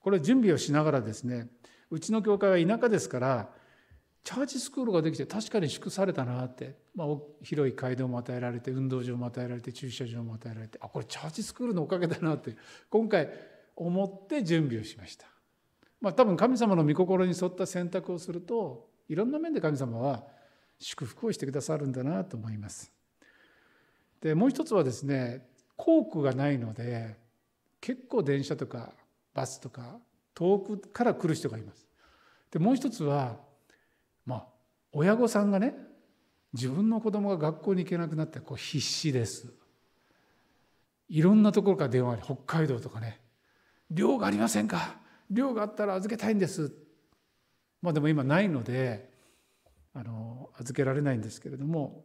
これ準備をしながらですねうちの教会は田舎ですからチャージスクールができて確かに祝されたなって、まあ、広い街道も与えられて運動場も与えられて駐車場も与えられてあこれチャージスクールのおかげだなって今回思って準備をしました。まあ、多分神様の御心に沿った選択をするといろんな面で神様は祝福をしてくださるんだなと思います。でもう一つはですね校区がないので結構電車とかバスとか遠くから来る人がいます。でもう一つはまあ親御さんがね自分の子供が学校に行けなくなってこう必死です。いろんなところから電話に北海道とかね寮がありませんか寮があったら預けたいんですまあでも今ないのであの預けられないんですけれども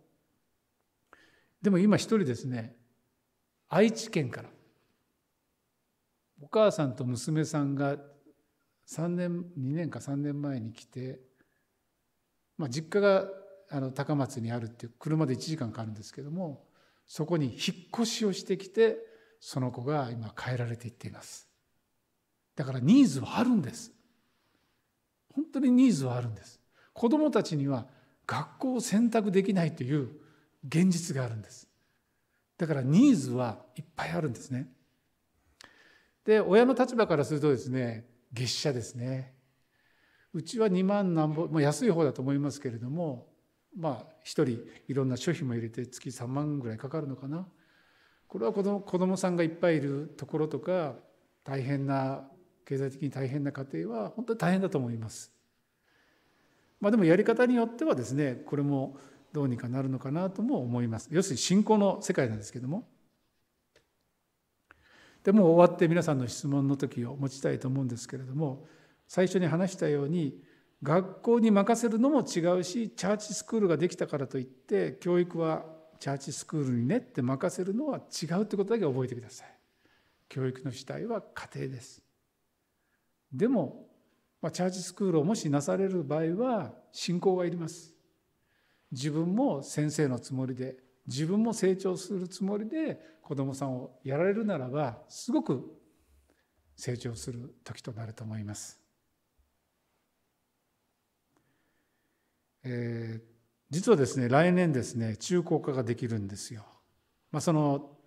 でも今一人ですね愛知県からお母さんと娘さんが3年2年か3年前に来て、まあ、実家があの高松にあるっていう車で1時間かかるんですけどもそこに引っ越しをしてきてその子が今変えられていっていますだからニーズはあるんです本当にニーズはあるんです子どもたちには学校を選択できないという現実があるんですだからニーズはいっぱいあるんですねで親の立場からするとですね月謝ですねうちは2万何本も安い方だと思いますけれどもまあ1人いろんな諸費も入れて月3万ぐらいかかるのかなこれは子ど子どもさんがいっぱいいるところとか大変な経済的に大変な家庭は本当に大変だと思います。まあ、でもやり方によってはですねこれもどうにかなるのかなとも思います。要するに信仰の世界なんですけども。でも終わって皆さんの質問の時を持ちたいと思うんですけれども最初に話したように学校に任せるのも違うしチャーチスクールができたからといって教育はチャーチスクールにねって任せるのは違うってことだけ覚えてください。教育の主体は家庭です。でも、まあ、チャーチスクールをもしなされる場合は信仰がいります。自分も先生のつもりで自分も成長するつもりで子どもさんをやられるならばすごく成長する時となると思います。えー、実はですね来年ですね中高化ができるんですよ。まあ、その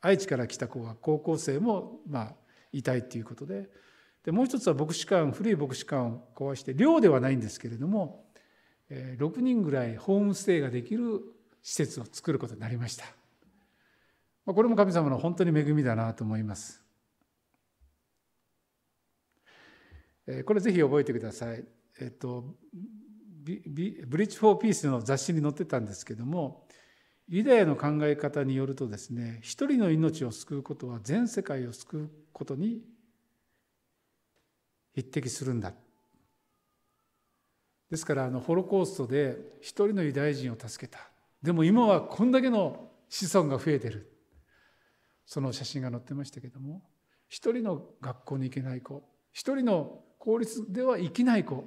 愛知から来た子は高校生もまあいたいっていうことででもう一つは牧師館古い牧師館を壊して寮ではないんですけれども、えー、6人ぐらいホームステイができる施設を作ることになりましたこれも神様の本当に恵みだなと思いますこれぜひ覚えてくださいえっとビブリッジ・フォー・ピースの雑誌に載ってたんですけどもユダヤの考え方によるとですね一人の命を救うことは全世界を救うことに匹敵するんだですからあのホロコーストで一人のユダヤ人を助けたでも今はこんだけの子孫が増えてるその写真が載ってましたけども一人の学校に行けない子一人の公立では生きない子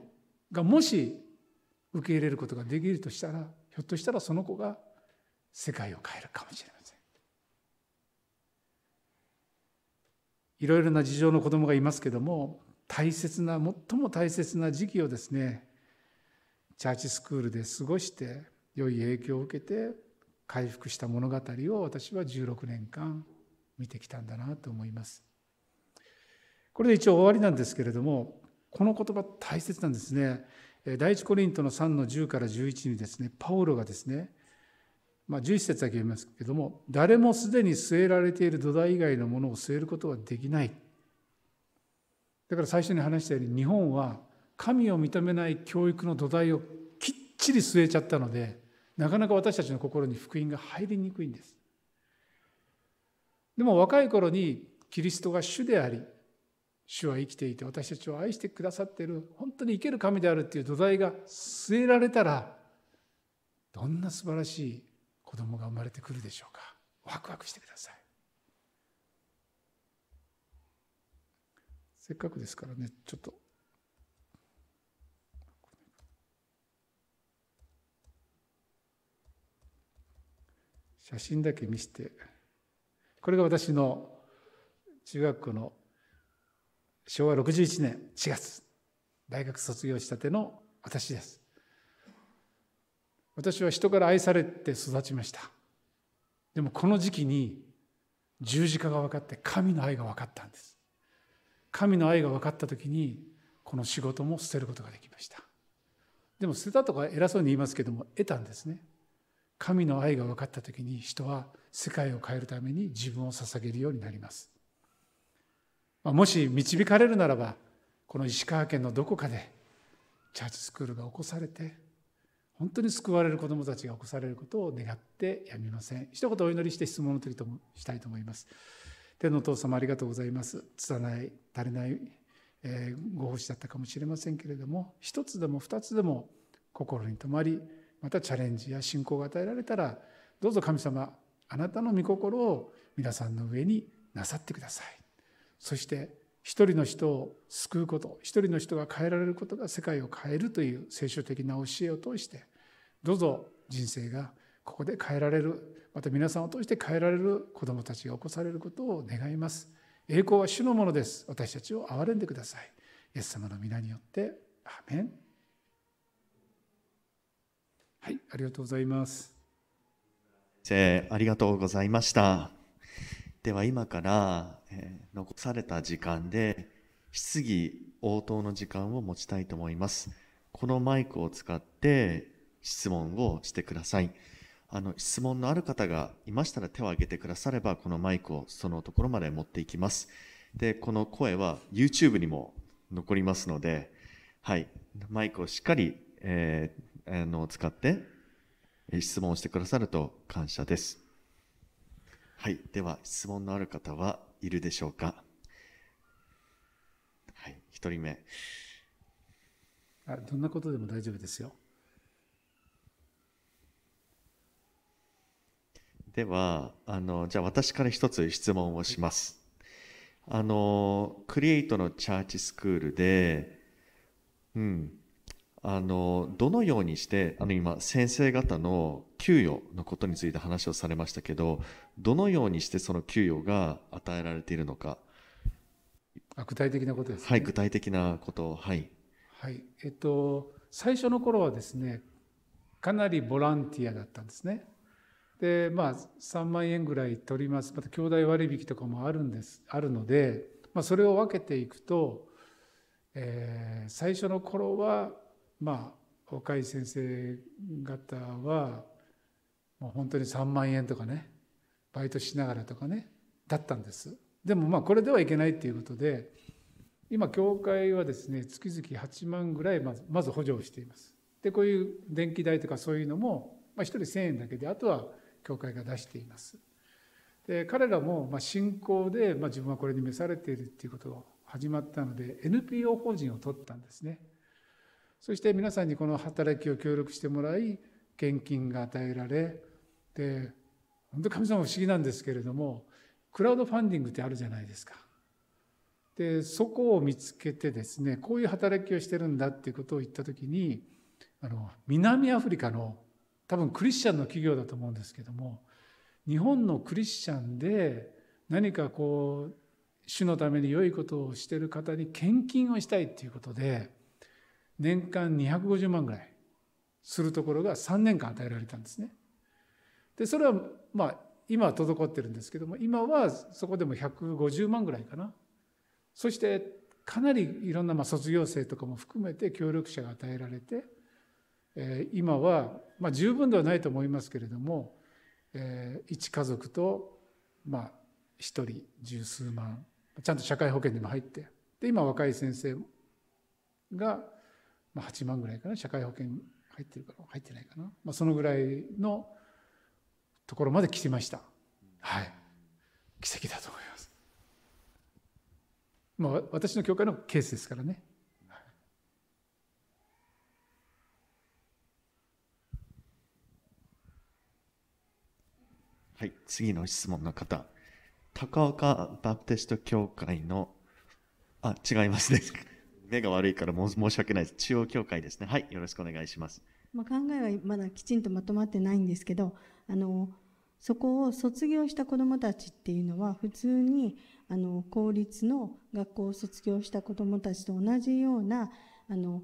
がもし受け入れることができるとしたらひょっとしたらその子が世界を変えるかもしれませんいろいろな事情の子どもがいますけども大切な最も大切な時期をですねチャーチスクールで過ごして良い影響を受けて回復した物語を私は16年間見てきたんだなと思います。これで一応終わりなんですけれどもこの言葉大切なんですね。第一コリントの3の10から11にですねパオロがですねまあ、11節だけ読みますけども誰もすでに据えられている土台以外のものを据えることはできないだから最初に話したように日本は神を認めない教育の土台をきっちり据えちゃったのでなかなか私たちの心に福音が入りにくいんですでも若い頃にキリストが主であり主は生きていて私たちを愛してくださっている本当に生ける神であるっていう土台が据えられたらどんな素晴らしい子供が生まれてくるでしょうかワクワクしてくださいせっかくですからねちょっと写真だけ見せてこれが私の中学校の昭和61年4月大学卒業したての私です私は人から愛されて育ちましたでもこの時期に十字架が分かって神の愛が分かったんです神の愛が分かった時にこの仕事も捨てることができましたでも捨てたとか偉そうに言いますけども得たんですね神の愛が分かった時に人は世界を変えるために自分を捧げるようになります。もし導かれるならばこの石川県のどこかでチャーチスクールが起こされて本当に救われる子どもたちが起こされることを願ってやみません一言お祈りして質問の時ともしたいと思います天のお父様ありがとうございます拙い足りない、えー、ご奉仕だったかもしれませんけれども一つでも二つでも心に留まりまたチャレンジや信仰が与えられたらどうぞ神様あなたの御心を皆さんの上になさってくださいそして一人の人を救うこと一人の人が変えられることが世界を変えるという聖書的な教えを通してどうぞ人生がここで変えられるまた皆さんを通して変えられる子どもたちが起こされることを願います栄光は主のものです私たちを憐れんでくださいイエス様の皆によってアメンはい、ありがとうございます。ありがとうございました。では今から、えー、残された時間で質疑応答の時間を持ちたいと思います。このマイクを使って質問をしてください。あの質問のある方がいましたら手を挙げてくださればこのマイクをそのところまで持っていきます。で、この声は YouTube にも残りますので、はい、マイクをしっかり、えー、のを使って質問してくださると感謝です。はい。では、質問のある方はいるでしょうかはい。1人目。あどんなことでも大丈夫ですよ。では、あの、じゃあ私から1つ質問をします。はい、あの、クリエイトのチャーチスクールで、うん、あのどのようにしてあの今先生方の給与のことについて話をされましたけどどのようにしてその給与が与えられているのか具体的なことです、ね、はい具体的なことはい、はいえっと、最初の頃はですねかなりボランティアだったんですねでまあ3万円ぐらい取りますまた兄弟割引とかもあるんですあるので、まあ、それを分けていくと、えー、最初の頃はまあ若い先生方はもう本当に3万円とかねバイトしながらとかねだったんですでもまあこれではいけないっていうことで今教会はですね月々8万ぐらいまずまず補助をしていますでこういう電気代とかそういうのも、まあ、1人1,000円だけであとは教会が出していますで彼らもまあ信仰で、まあ、自分はこれに召されているっていうことが始まったので NPO 法人を取ったんですね。そして皆さんにこの働きを協力してもらい、献金が与えられ、で、本当神様不思議なんですけれども、クラウドファンディングってあるじゃないですか。で、そこを見つけてですね、こういう働きをしてるんだっていうことを言ったときに、あの、南アフリカの、多分クリスチャンの企業だと思うんですけども、日本のクリスチャンで何かこう、主のために良いことをしてる方に献金をしたいっていうことで、年間250万ぐらいするところが3年間与えられたんですね。でそれはまあ今は滞ってるんですけども今はそこでも150万ぐらいかな。そしてかなりいろんなまあ卒業生とかも含めて協力者が与えられて、えー、今はまあ十分ではないと思いますけれども、えー、1家族とまあ1人十数万ちゃんと社会保険にも入ってで今若い先生がまあ、8万ぐらいかな社会保険入ってるから入ってないかな、まあ、そのぐらいのところまで来てましたはい奇跡だと思いますまあ私の教会のケースですからねはい、次の質問の方。高岡バプテスト教会の、あ、違いますね。目が悪いから申し訳ないです。中央協会ですね。はい、よろしくお願いします。まあ、考えはまだきちんとまとまってないんですけど、あの、そこを卒業した子どもたちっていうのは普通にあの公立の学校を卒業した子どもたちと同じようなあの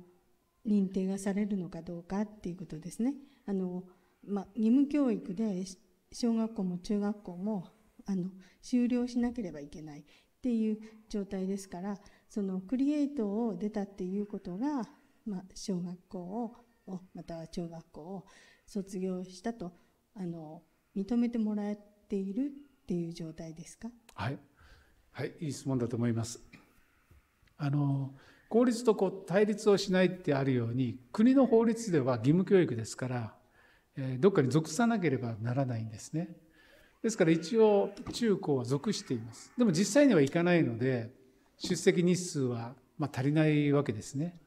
認定がされるのかどうかっていうことですね。あのまあ、義務教育で小学校も中学校もあの修了しなければいけないっていう状態ですからそのクリエイトを出たっていうことが、まあ、小学校をまたは中学校を卒業したとあの認めてもらっているっていう状態ですかはい、はい、いい質問だと思います。あの公立とこう対立をしないってあるように国の法律では義務教育ですから、えー、どっかに属さなければならないんですね。ですから一応中高は属しています。でも実際には行かないので出席日数は、ま足りないわけですね。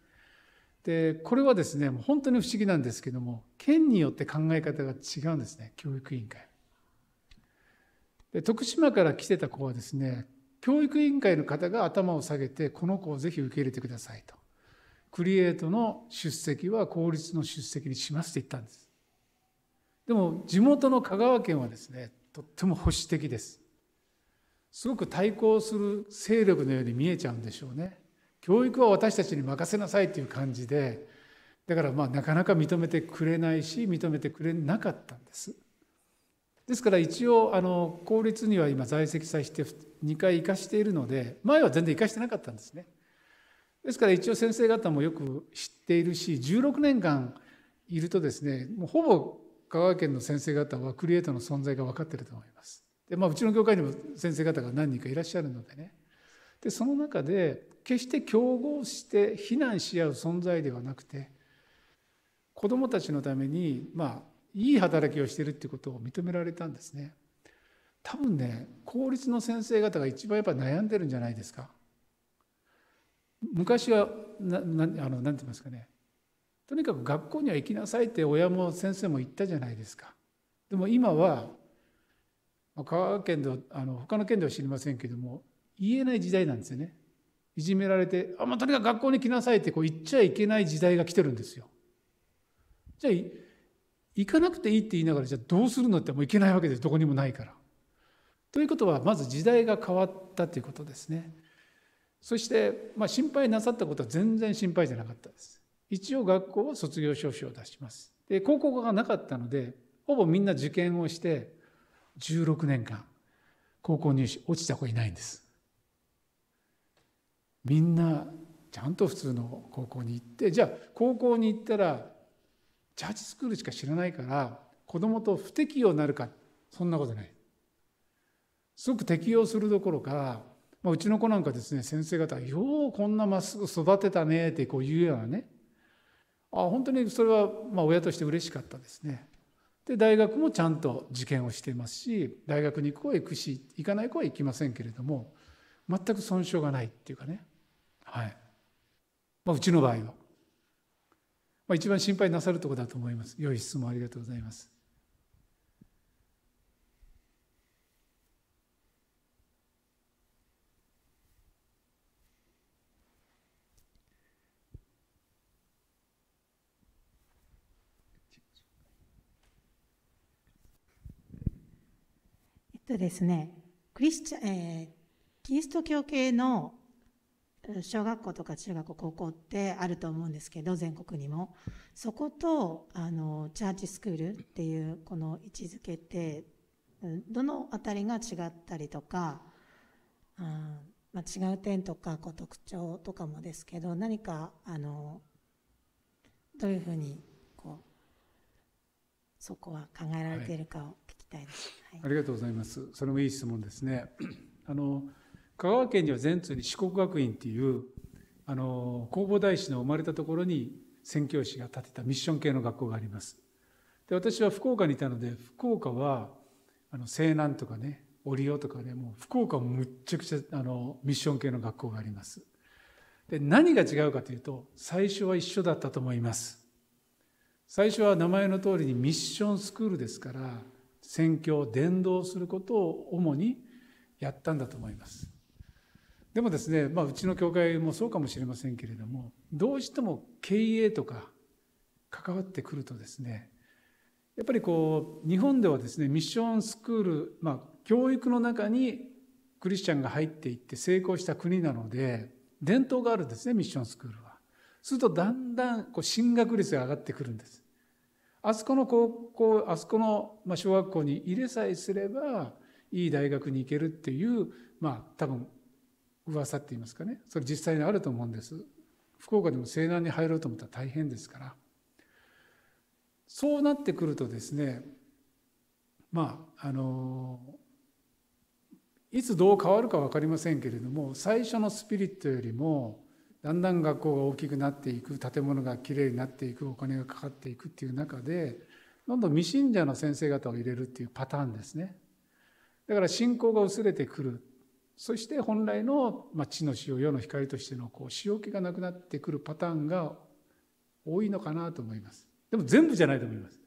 でこれはですねもう本当に不思議なんですけども県によって考え方が違うんですね教育委員会。で徳島から来てた子はですね教育委員会の方が頭を下げてこの子をぜひ受け入れてくださいとクリエイトの出席は公立の出席にしますって言ったんですでも地元の香川県はですねとっても保守的ですすごく対抗する勢力のように見えちゃうんでしょうね。教育は私たちに任せなさいという感じでだからまあなかなか認めてくれないし認めてくれなかったんです。ですから一応あの公立には今在籍させて2回生かしているので前は全然生かしてなかったんですね。ですから一応先生方もよく知っているし16年間いるとですねもうほぼ香川県の先生方はクリエイトの存在が分かっていると思います。で、まあ、うちの業界にも先生方が何人かいらっしゃるのでねでその中で決して競合して非難し合う存在ではなくて子どもたちのためにまあいい働きをしているっていうことを認められたんですね。多分ね公立の先生方が一番やっぱ悩んでるんじゃないですか。昔はななあのなんて言いますかねとにかく学校には行きなさいって親も先生も言ったじゃないですか。でも今はま香川県ではあの他の県では知りませんけども言えない時代なんですよねいじめられて「あまあ、とにかく学校に来なさい」ってこう言っちゃいけない時代が来てるんですよ。じゃあ行かなくていいって言いながらじゃあどうするのってもう行けないわけですどこにもないから。ということはまず時代が変わったということですね。そして、まあ、心配なさったことは全然心配じゃなかったです。一応学校は卒業証書を出します。で高校がなかったのでほぼみんな受験をして16年間高校入試落ちた子いないんですみんなちゃんと普通の高校に行ってじゃあ高校に行ったらチャーチスクールしか知らないから子供と不適用になるかそんなことないすごく適用するどころか、まあ、うちの子なんかですね先生方ようこんなまっすぐ育てたね」ってこう言うようなねあ本当にそれはまあ親として嬉しかったですねで大学もちゃんと受験をしていますし大学に行く子は行くし行かない子は行きませんけれども全く損傷がないっていうかねはい、まあ、うちの場合は、まあ、一番心配なさるとこだと思います良い質問ありがとうございますでですね、クリスチャ、えー、キリスト教系の小学校とか中学校高校ってあると思うんですけど全国にもそことあのチャーチスクールっていうこの位置づけってどの辺りが違ったりとか、うんまあ、違う点とかこう特徴とかもですけど何かあのどういうふうにこうそこは考えられているかをたいです、はい、ありがとうございますそれもいい質問ですね あの香川県には全通に四国学院っていうあの弘法大師の生まれたところに宣教師が建てたミッション系の学校がありますで私は福岡にいたので福岡はあの西南とかね折尾とかねもう福岡もむっちゃくちゃあのミッション系の学校がありますで何が違うかというと最初は一緒だったと思います最初は名前の通りにミッションスクールですから宣教伝道することを主にやったんだと思いますでもですね、まあ、うちの教会もそうかもしれませんけれどもどうしても経営とか関わってくるとですねやっぱりこう日本ではですねミッションスクール、まあ、教育の中にクリスチャンが入っていって成功した国なので伝統があるんですねミッションスクールは。するとだんだんこう進学率が上がってくるんです。あそこの高校あそこの小学校に入れさえすればいい大学に行けるっていうまあ多分噂って言いますかねそれ実際にあると思うんです福岡でも西南に入ろうと思ったら大変ですからそうなってくるとですねまああのいつどう変わるか分かりませんけれども最初のスピリットよりもだんだん学校が大きくなっていく建物がきれいになっていくお金がかかっていくっていう中でどんどん未信者の先生方を入れるっていうパターンですねだから信仰が薄れてくるそして本来の、ま地の塩世の光としてのこう塩気がなくなってくるパターンが多いのかなと思いますでも全部じゃないと思います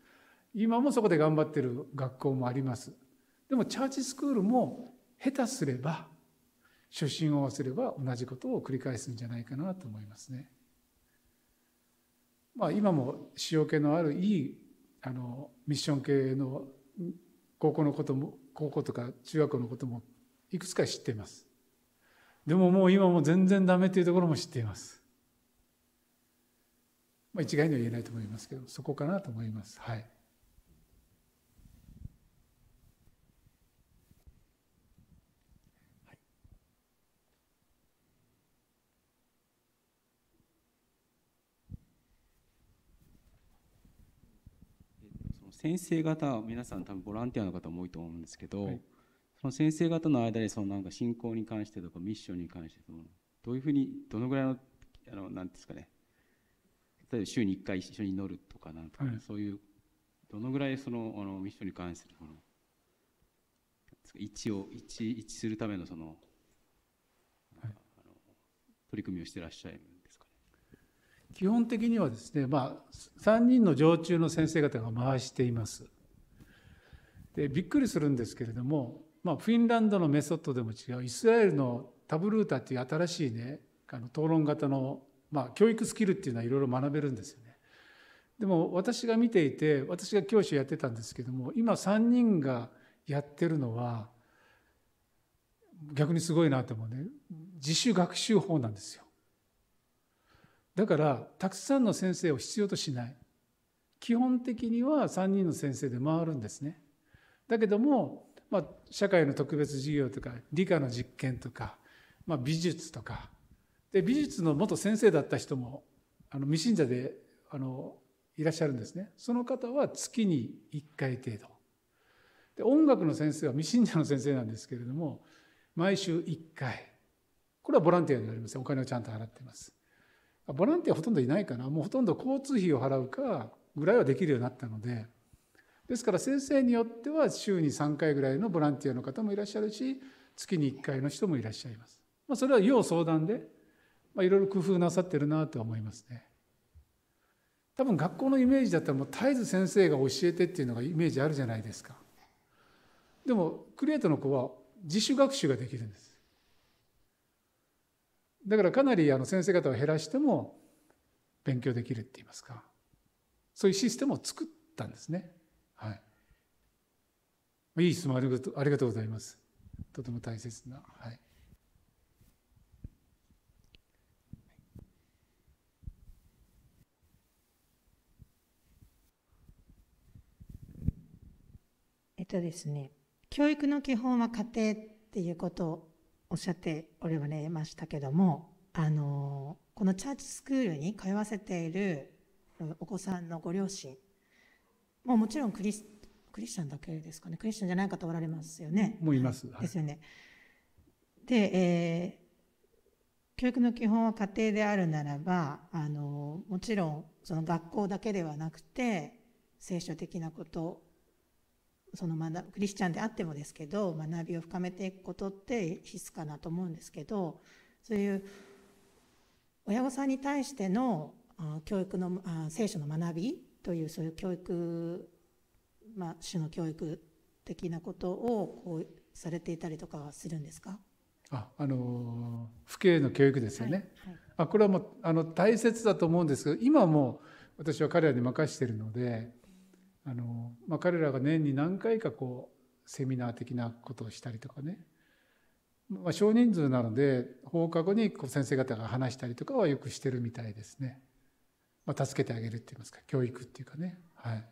今もそこで頑張ってる学校もありますでもチャーチスクールも下手すれば初心を合わせれば同じことを繰り返すんじゃないかなと思いますね。まあ、今も塩気のあるいいあのミッション系の高校のことも高校とか中学校のこともいくつか知っています。でももう今も全然ダメっていうところも知っています。まあ、一概には言えないと思いますけどそこかなと思います。はい先生方皆さん多分ボランティアの方も多いと思うんですけど、はい、その先生方の間でそのなんか信仰に関してとかミッションに関してとどういうふうにどのぐらいのあのなんですかね例えば週に1回一緒に乗るとかなんとか、はい、そういうどのぐらいそのあのミッションに関するその一を一一するためのその,、はい、の取り組みをしてらっしゃる基本的にはですね、まあ、3人の常駐の先生方が回しています。でびっくりするんですけれども、まあ、フィンランドのメソッドでも違うイスラエルのタブルータっていう新しいねあの討論型の、まあ、教育スキルっていうのはいろいろ学べるんですよね。でも私が見ていて私が教師やってたんですけども今3人がやってるのは逆にすごいなと思うね自主学習法なんですよ。だからたくさんの先生を必要としない基本的には3人の先生で回るんですねだけども、まあ、社会の特別授業とか理科の実験とか、まあ、美術とかで美術の元先生だった人もあの未信者であのいらっしゃるんですねその方は月に1回程度で音楽の先生は未信者の先生なんですけれども毎週1回これはボランティアになりますお金をちゃんと払ってますボランティアほとんどいないかな、もうほとんど交通費を払うかぐらいはできるようになったのでですから先生によっては週に3回ぐらいのボランティアの方もいらっしゃるし月に1回の人もいらっしゃいます。まあ、それは要相談で、まあ、いろいろ工夫なさってるなとは思いますね。多分学校のイメージだったらもう絶えず先生が教えてっていうのがイメージあるじゃないですか。でもクリエイトの子は自主学習ができるんです。だからかなりあの先生方を減らしても勉強できるって言いますかそういうシステムを作ったんですね。はい、いい質問ありがとうありがとうございます。とても大切な。はいえっとですね、教育の基本は家庭っていうことおっしゃっておられましたけどもあのこのチャーチスクールに通わせているお子さんのご両親ももちろんクリスクリスチャンだけですかねクリスチャンじゃない方おられますよね。もいます、はい、ですよね。で、えー、教育の基本は家庭であるならばあのもちろんその学校だけではなくて聖書的なことその学クリスチャンであってもですけど学びを深めていくことって必須かなと思うんですけどそういう親御さんに対しての教育の聖書の学びというそういう教育、まあ、種の教育的なことをこうされていたりとかはするんですかああの父兄の教育ですよね、はいはい、あこれはもうあの大切だと思うんですけど今も私は彼らに任してるのであの、まあ、彼らが年に何回かこうセミナー的なことをしたりとかね、まあ、少人数なので放課後にこう先生方が話したりとかはよくしてるみたいですね、まあ、助けてあげるって言いますか教育っていうかねはい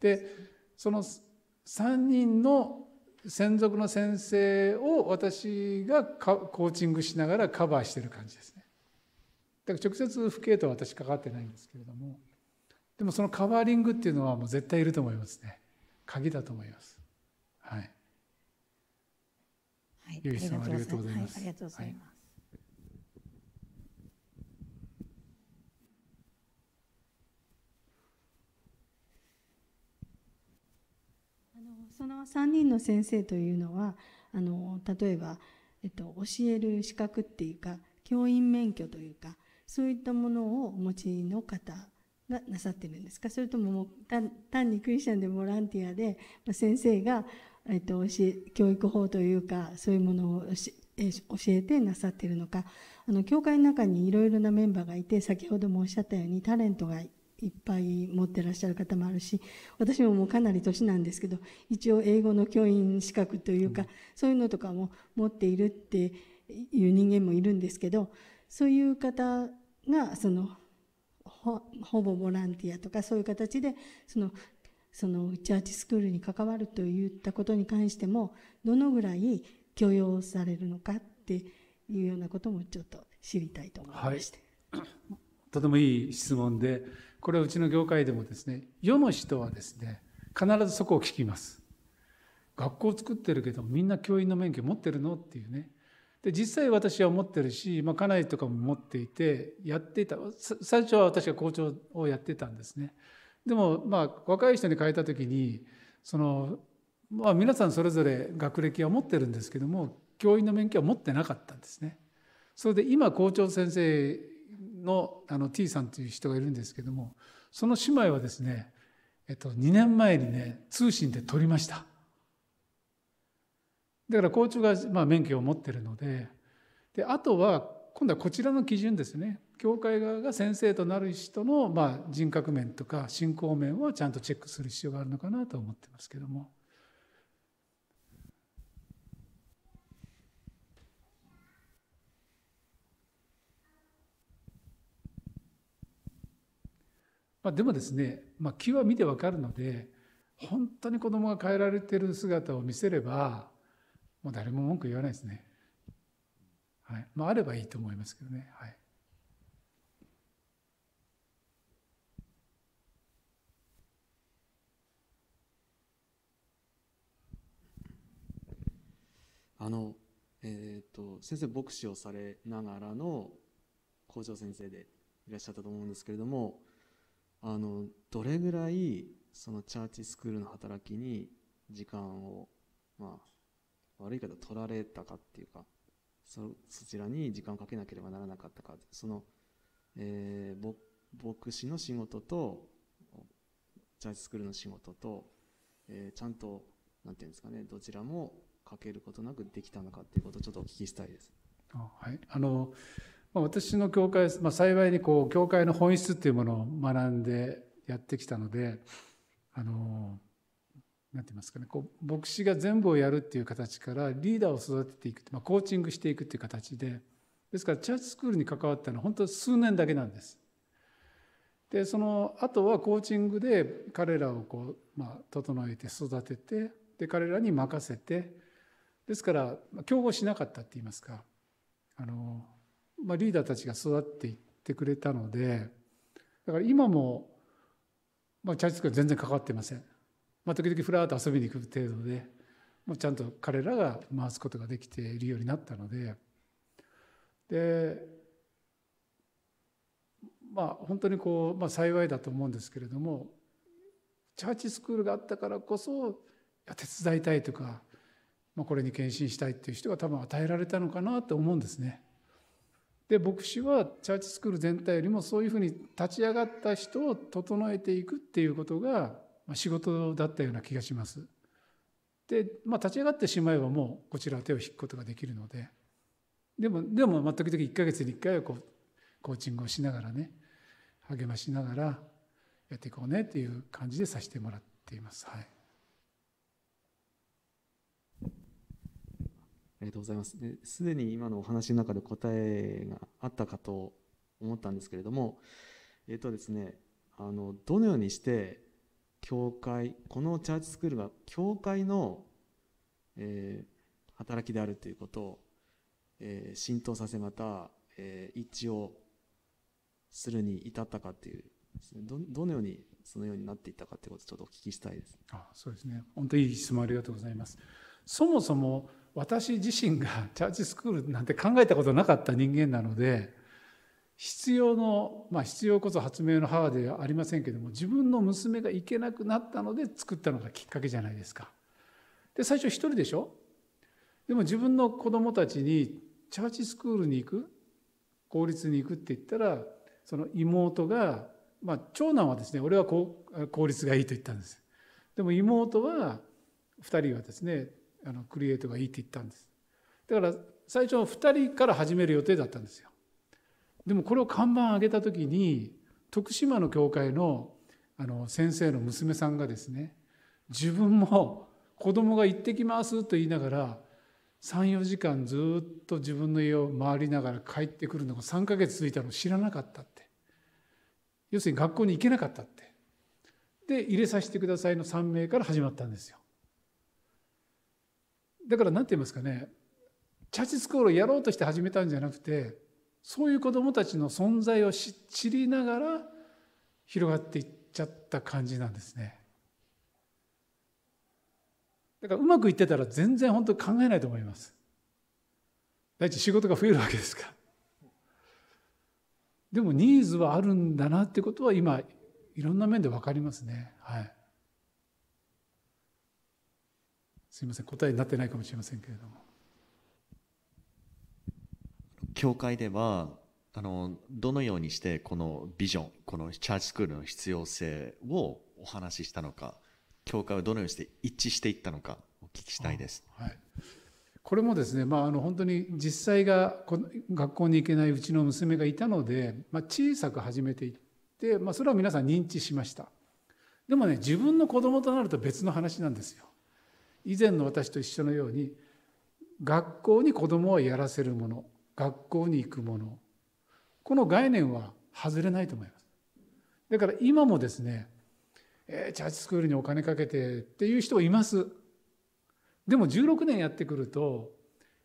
でその3人の専属の先生を私がコーチングしながらカバーしてる感じですねだから直接父兄とは私関わってないんですけれどもでもそのカバーリングっていうのはもう絶対いると思いますね。鍵だと思います。はい。はい、さんありがとうございます。ありがとうございます。あのその三人の先生というのはあの例えば、えっと、教える資格っていうか教員免許というかそういったものをお持ちの方ななさってるんですかそれとももう単にクリスチャンでボランティアで、まあ、先生が、えっと、教え教育法というかそういうものをえ教えてなさってるのかあの教会の中にいろいろなメンバーがいて先ほどもおっしゃったようにタレントがいっぱい持ってらっしゃる方もあるし私ももうかなり年なんですけど一応英語の教員資格というか、そういうのとかも持っているっていう人間もいるんですけどそういう方がそのほぼボランティアとかそういう形でそのそのチャーチスクールに関わるといったことに関してもどのぐらい許容されるのかっていうようなこともちょっと知りたいと思いまして、はい、とてもいい質問でこれはうちの業界でもですね世の人はですね必ずそこを聞きます学校を作ってるけどみんな教員の免許持ってるのっていうねで実際私は持ってるし、まあ、家内とかも持っていてやっていた最初は私が校長をやってたんですねでもまあ若い人に変えた時にその、まあ、皆さんそれぞれ学歴は持ってるんですけども教員の免許は持ってなかったんですねそれで今校長先生のあの T さんという人がいるんですけどもその姉妹はですね、えっと、2年前にね通信で取りました。だから校長がまあ免許を持ってるのでであとは今度はこちらの基準ですね教会側が先生となる人のまあ人格面とか信仰面をちゃんとチェックする必要があるのかなと思ってますけども。まあ、でもですね、まあ、気は見てわかるので本当に子どもが変えられてる姿を見せればもう誰も文句言わないですね。はい。まあ、あればいいと思いますけどね。はい。あの、えっ、ー、と、先生、牧師をされながらの校長先生でいらっしゃったと思うんですけれども、あの、どれぐらい、そのチャーチスクールの働きに時間を、まあ、悪いけど取られたかっていうかそそちらに時間をかけなければならなかったかその、えー、牧師の仕事とジャージスクールの仕事と、えー、ちゃんとなんていうんですかねどちらもかけることなくできたのかっていうことをちょっとお聞きしたいです。あはいあのまあ、私の教会、まあ、幸いにこう教会の本質っていうものを学んでやってきたのであのなんて言いますかねこう牧師が全部をやるっていう形からリーダーを育てていくまあ、コーチングしていくっていう形でですからチャーチスクールに関わったのは本当数年だけなんです。でその後はコーチングで彼らをこう、まあ、整えて育ててで彼らに任せてですから競合しなかったって言いますかあの、まあ、リーダーたちが育っていってくれたのでだから今も、まあ、チャーチスクール全然関わってません。まあ、時々ふらーと遊びに行く程度でもうちゃんと彼らが回すことができているようになったのででまあ本当にこう、まあ、幸いだと思うんですけれどもチャーチスクールがあったからこそ手伝いたいとか、まあ、これに献身したいっていう人が多分与えられたのかなと思うんですね。で牧師はチャーチスクール全体よりもそういうふうに立ち上がった人を整えていくっていうことが仕事だったような気がします。で、まあ、立ち上がってしまえばもうこちら手を引くことができるのででもでも時々1ヶ月に1回はこうコーチングをしながらね励ましながらやっていこうねっていう感じでさせてもらっています。はいありがとうございます。すでに今のお話の中で答えがあったかと思ったんですけれども、えっ、ー、とですね、あのどのようにして教会このチャーチスクールが教会の、えー、働きであるということを、えー、浸透させまた、えー、一致をするに至ったかっていうどどのようにそのようになっていったかということをちょっとお聞きしたいです。あそうですね本当にいい質問ありがとうございます。そもそも私自身がチャーチスクールなんて考えたことなかった人間なので必要の、まあ、必要こそ発明の母ではありませんけども自分の娘が行けなくなったので作ったのがきっかけじゃないですか。で最初一人でしょでも自分の子供たちにチャーチスクールに行く公立に行くって言ったらその妹が、まあ、長男はですね俺は公立がいいと言ったんです。でも妹は2人はですねあのクリエイトがいいって言ったんです。だから最初2人から始める予定だったんですよ。でもこれを看板上げた時に徳島の教会のあの先生の娘さんがですね自分も子供が行ってきますと言いながら34時間ずっと自分の家を回りながら帰ってくるのが3ヶ月続いたのを知らなかったって要するに学校に行けなかったってで入れさせてくださいの3名から始まったんですよだから何て言いますかねチャチスコールをやろうとして始めたんじゃなくてそういう子供たちの存在を知りながら広がっていっちゃった感じなんですね。だからうまくいってたら全然本当考えないと思います。第一仕事が増えるわけですから。でもニーズはあるんだなってことは今いろんな面で分かりますね。はい。すいません答えになってないかもしれませんけれども。教会ではあのどのようにしてこのビジョンこのチャージスクールの必要性をお話ししたのか教会はどのようにして一致していったのかお聞きしたいです。はい、これもですね、まあ、あの本当に実際がこの学校に行けないうちの娘がいたので、まあ、小さく始めていって、まあ、それは皆さん認知しましたでもね自分の子供となると別の話なんですよ以前の私と一緒のように学校に子供をやらせるもの学校に行くものこの概念は外れないと思いますだから今もですね、えー、チャーチスクールにお金かけてっていう人いますでも16年やってくると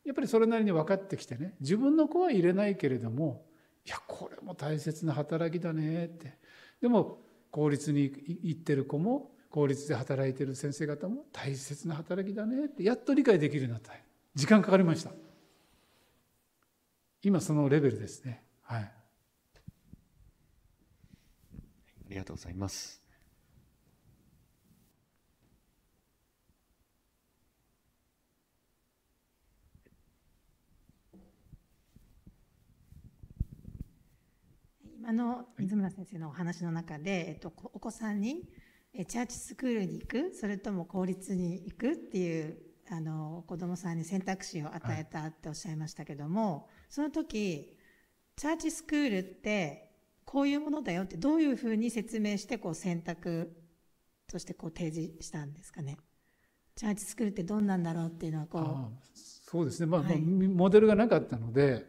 やっぱりそれなりに分かってきてね自分の子は入れないけれどもいやこれも大切な働きだねってでも公立に行ってる子も公立で働いてる先生方も大切な働きだねってやっと理解できるようになった時間かかりました。今そのレベルですね。はい。ありがとうございます。今の水村先生のお話の中で、えっと、お子さんにチャーチスクールに行くそれとも公立に行くっていうあの子どもさんに選択肢を与えたっておっしゃいましたけども、はいその時、チャーチスクールってこういうものだよってどういうふうに説明してこう選択としてこう提示したんですかね。チャーチスクールってどんなんだろうっていうのはこう。そうですね、まあ、はい、モデルがなかったので、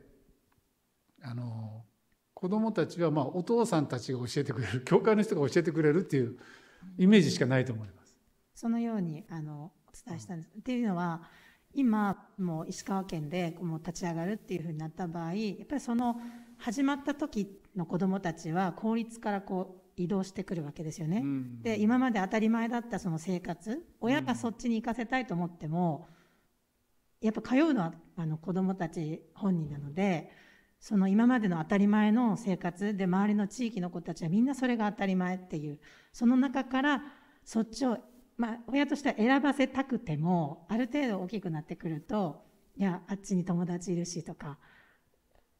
あの、子供たちはまあお父さんたちが教えてくれる、教会の人が教えてくれるっていうイメージしかないと思います。そのように、あの、お伝えしたんです。っていうのは、今もう石川県でもう立ち上がるっていうふうになった場合やっぱりその始まった時の子どもたちは公立からこう移動してくるわけですよね、うん、で今まで当たり前だったその生活親がそっちに行かせたいと思っても、やっぱ通うのはあの子どもたち本人なのでその今までの当たり前の生活で周りの地域の子たちはみんなそれが当たり前っていうその中からそっちをまあ、親としては選ばせたくてもある程度大きくなってくるといやあっちに友達いるしとか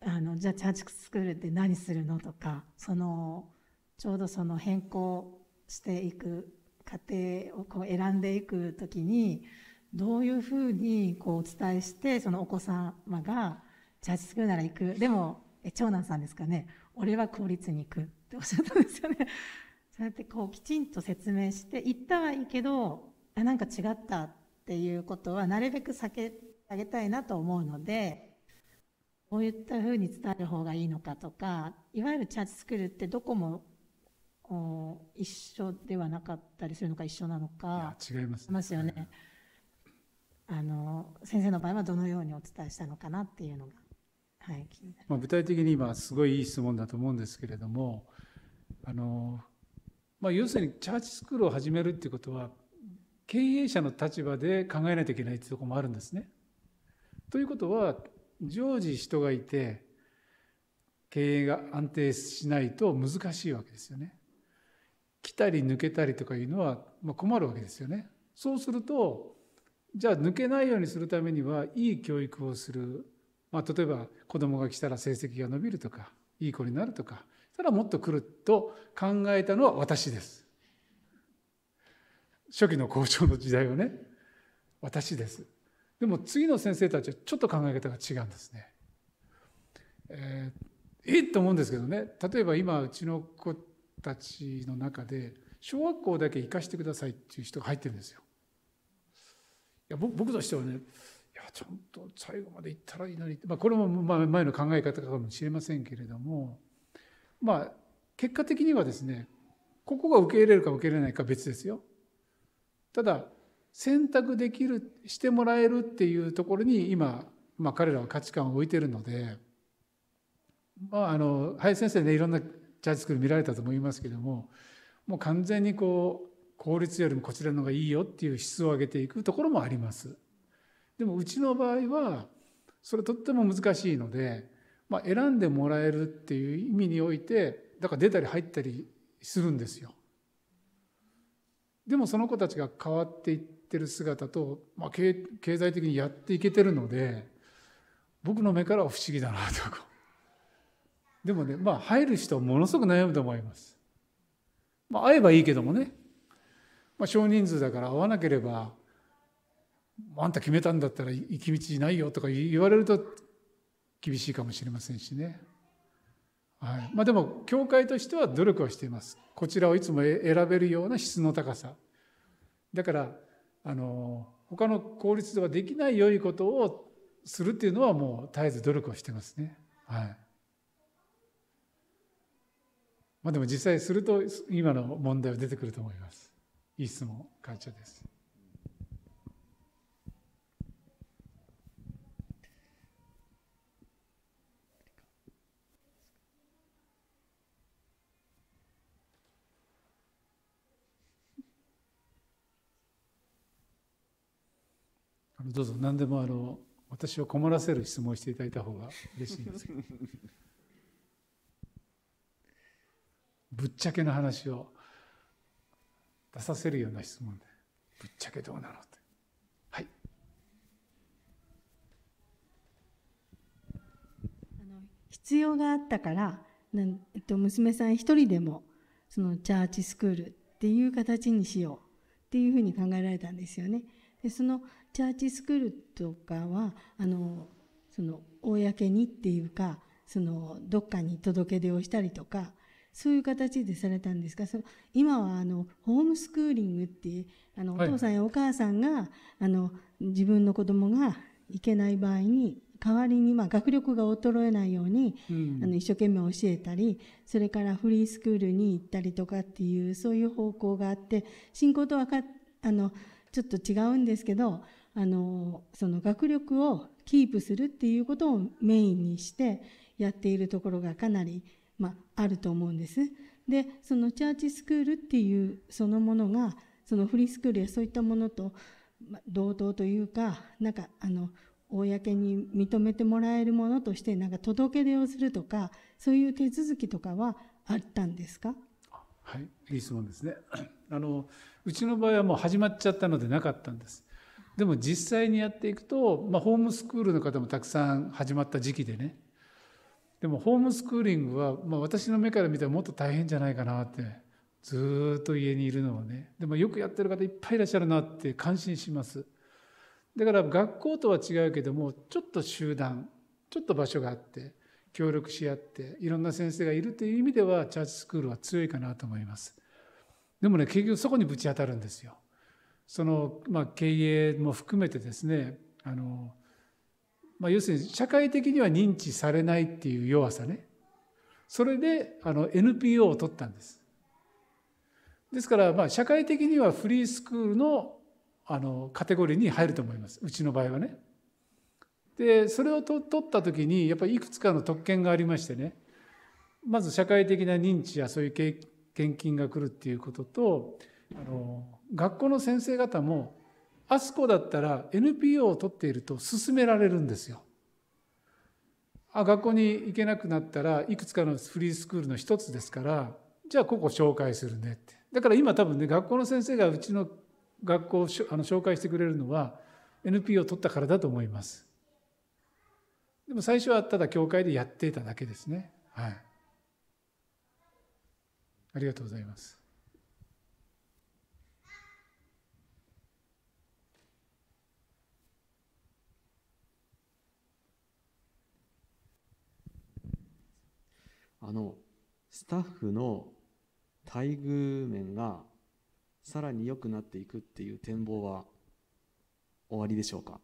あのじゃあチャーチスクールって何するのとかそのちょうどその変更していく過程をこう選んでいく時にどういうふうにこうお伝えしてそのお子様がチャーチスクールなら行くでも長男さんですかね俺は公立に行くっておっしゃったんですよねそうやってこうきちんと説明して言ったはいいけどあなんか違ったっていうことはなるべく避けてあげたいなと思うのでこういったふうに伝える方がいいのかとかいわゆるチャーチスクールってどこも一緒ではなかったりするのか一緒なのか違いますますよね。あの先生の場合はどのようにお伝えしたのかなっていうのが、はい、まあ、具体的に今すごいいい質問だと思うんですけれどもあのまあ、要するにチャーチスクールを始めるっていうことは経営者の立場で考えないといけないっていうとこもあるんですね。ということは常時人がいて経営が安定しないと難しいわけですよね。来たり抜けたりとかいうのは困るわけですよね。そうするとじゃあ抜けないようにするためにはいい教育をする、まあ、例えば子供が来たら成績が伸びるとかいい子になるとかそれはもっと来ると考えたのは私です。初期の校長の時代はね、私です。でも次の先生たちはちょっと考え方が違うんですね。えー、えいと思うんですけどね、例えば今うちの子たちの中で、小学校だけ行かしてくださいっていう人が入ってるんですよ。いや僕としてはね、いや、ちゃんと最後まで行ったらいいのに、まあ、これも前の考え方かもしれませんけれども、まあ結果的にはですねここが受け入れるか受け入れないか別ですよ。ただ選択できるしてもらえるっていうところに今、まあ、彼らは価値観を置いてるので、まあ、あの林先生ねいろんなジャズスクール見られたと思いますけどももう完全にこう効率よりもこちらの方がいいよっていう質を上げていくところもあります。でもうちの場合はそれとっても難しいのでまあ、選んでもらえるっていう意味においてだから出たり入ったりするんですよ。でもその子たちが変わっていってる姿と、まあ、経済的にやっていけてるので僕の目からは不思議だなとか。でもね、まあ、入る人はものすごく悩むと思います。まあ、会えばいいけどもね、まあ、少人数だから会わなければ、あんた決めたんだったら行き道ないよとか言われると厳しいかもしれませんしね。はいまあ、でも教会としては努力はしていますこちらをいつも選べるような質の高さだからあの他の公立ではできない良いことをするっていうのはもう絶えず努力をしてますねはいまあでも実際すると今の問題は出てくると思いますいい質問会長ですのどうぞ何でもあの私を困らせる質問をしていただいた方が嬉しいんですけど ぶっちゃけの話を出させるような質問で「ぶっちゃけどうなの?」ってはいあの必要があったからなん、えっと、娘さん一人でもそのチャーチスクールっていう形にしようっていうふうに考えられたんですよね。でそのチャーチスクールとかはあのその公にっていうかそのどっかに届け出をしたりとかそういう形でされたんですかその今はあのホームスクーリングってあの、お父さんやお母さんがあの自分の子供が行けない場合に代わりに、まあ、学力が衰えないように、うん、あの一生懸命教えたりそれからフリースクールに行ったりとかっていうそういう方向があって信仰とはかあのちょっと違うんですけどあのその学力をキープするっていうことをメインにしてやっているところがかなり、まあ、あると思うんです。でそのチャーチスクールっていうそのものがそのフリースクールやそういったものと同等というかなんかあの公に認めてもらえるものとしてなんか届け出をするとかそういう手続きとかはあったんですかはいいい質問ですねあのうちの場合はもう始まっちゃったのでなかったんですでも実際にやっていくと、まあ、ホームスクールの方もたくさん始まった時期でねでもホームスクーリングは、まあ、私の目から見たらもっと大変じゃないかなってずっと家にいるのはねでもよくやってる方いっぱいいらっしゃるなって感心しますだから学校とは違うけどもちょっと集団ちょっと場所があって協力し合っていろんな先生がいるという意味ではチャーチスクールは強いかなと思いますでもね結局そこにぶち当たるんですよその、まあ、経営も含めてですねあの、まあ、要するに社会的には認知されないっていう弱さねそれであの NPO を取ったんです。ですから、まあ、社会的にはフリースクールのあのカテゴリーに入ると思いますうちの場合はね。でそれを取った時にやっぱりいくつかの特権がありましてねまず社会的な認知やそういう献金が来るっていうこととあの学校の先生方もアスコだったら NPO を取っていると勧められるんですよ。あ学校に行けなくなったらいくつかのフリースクールの一つですからじゃあここ紹介するねってだから今多分ね学校の先生がうちの学校をあの紹介してくれるのは NPO を取ったからだと思いますでも最初はただ教会でやっていただけですねはいありがとうございますあのスタッフの待遇面がさらに良くなっていくっていう展望は終わりでしょうか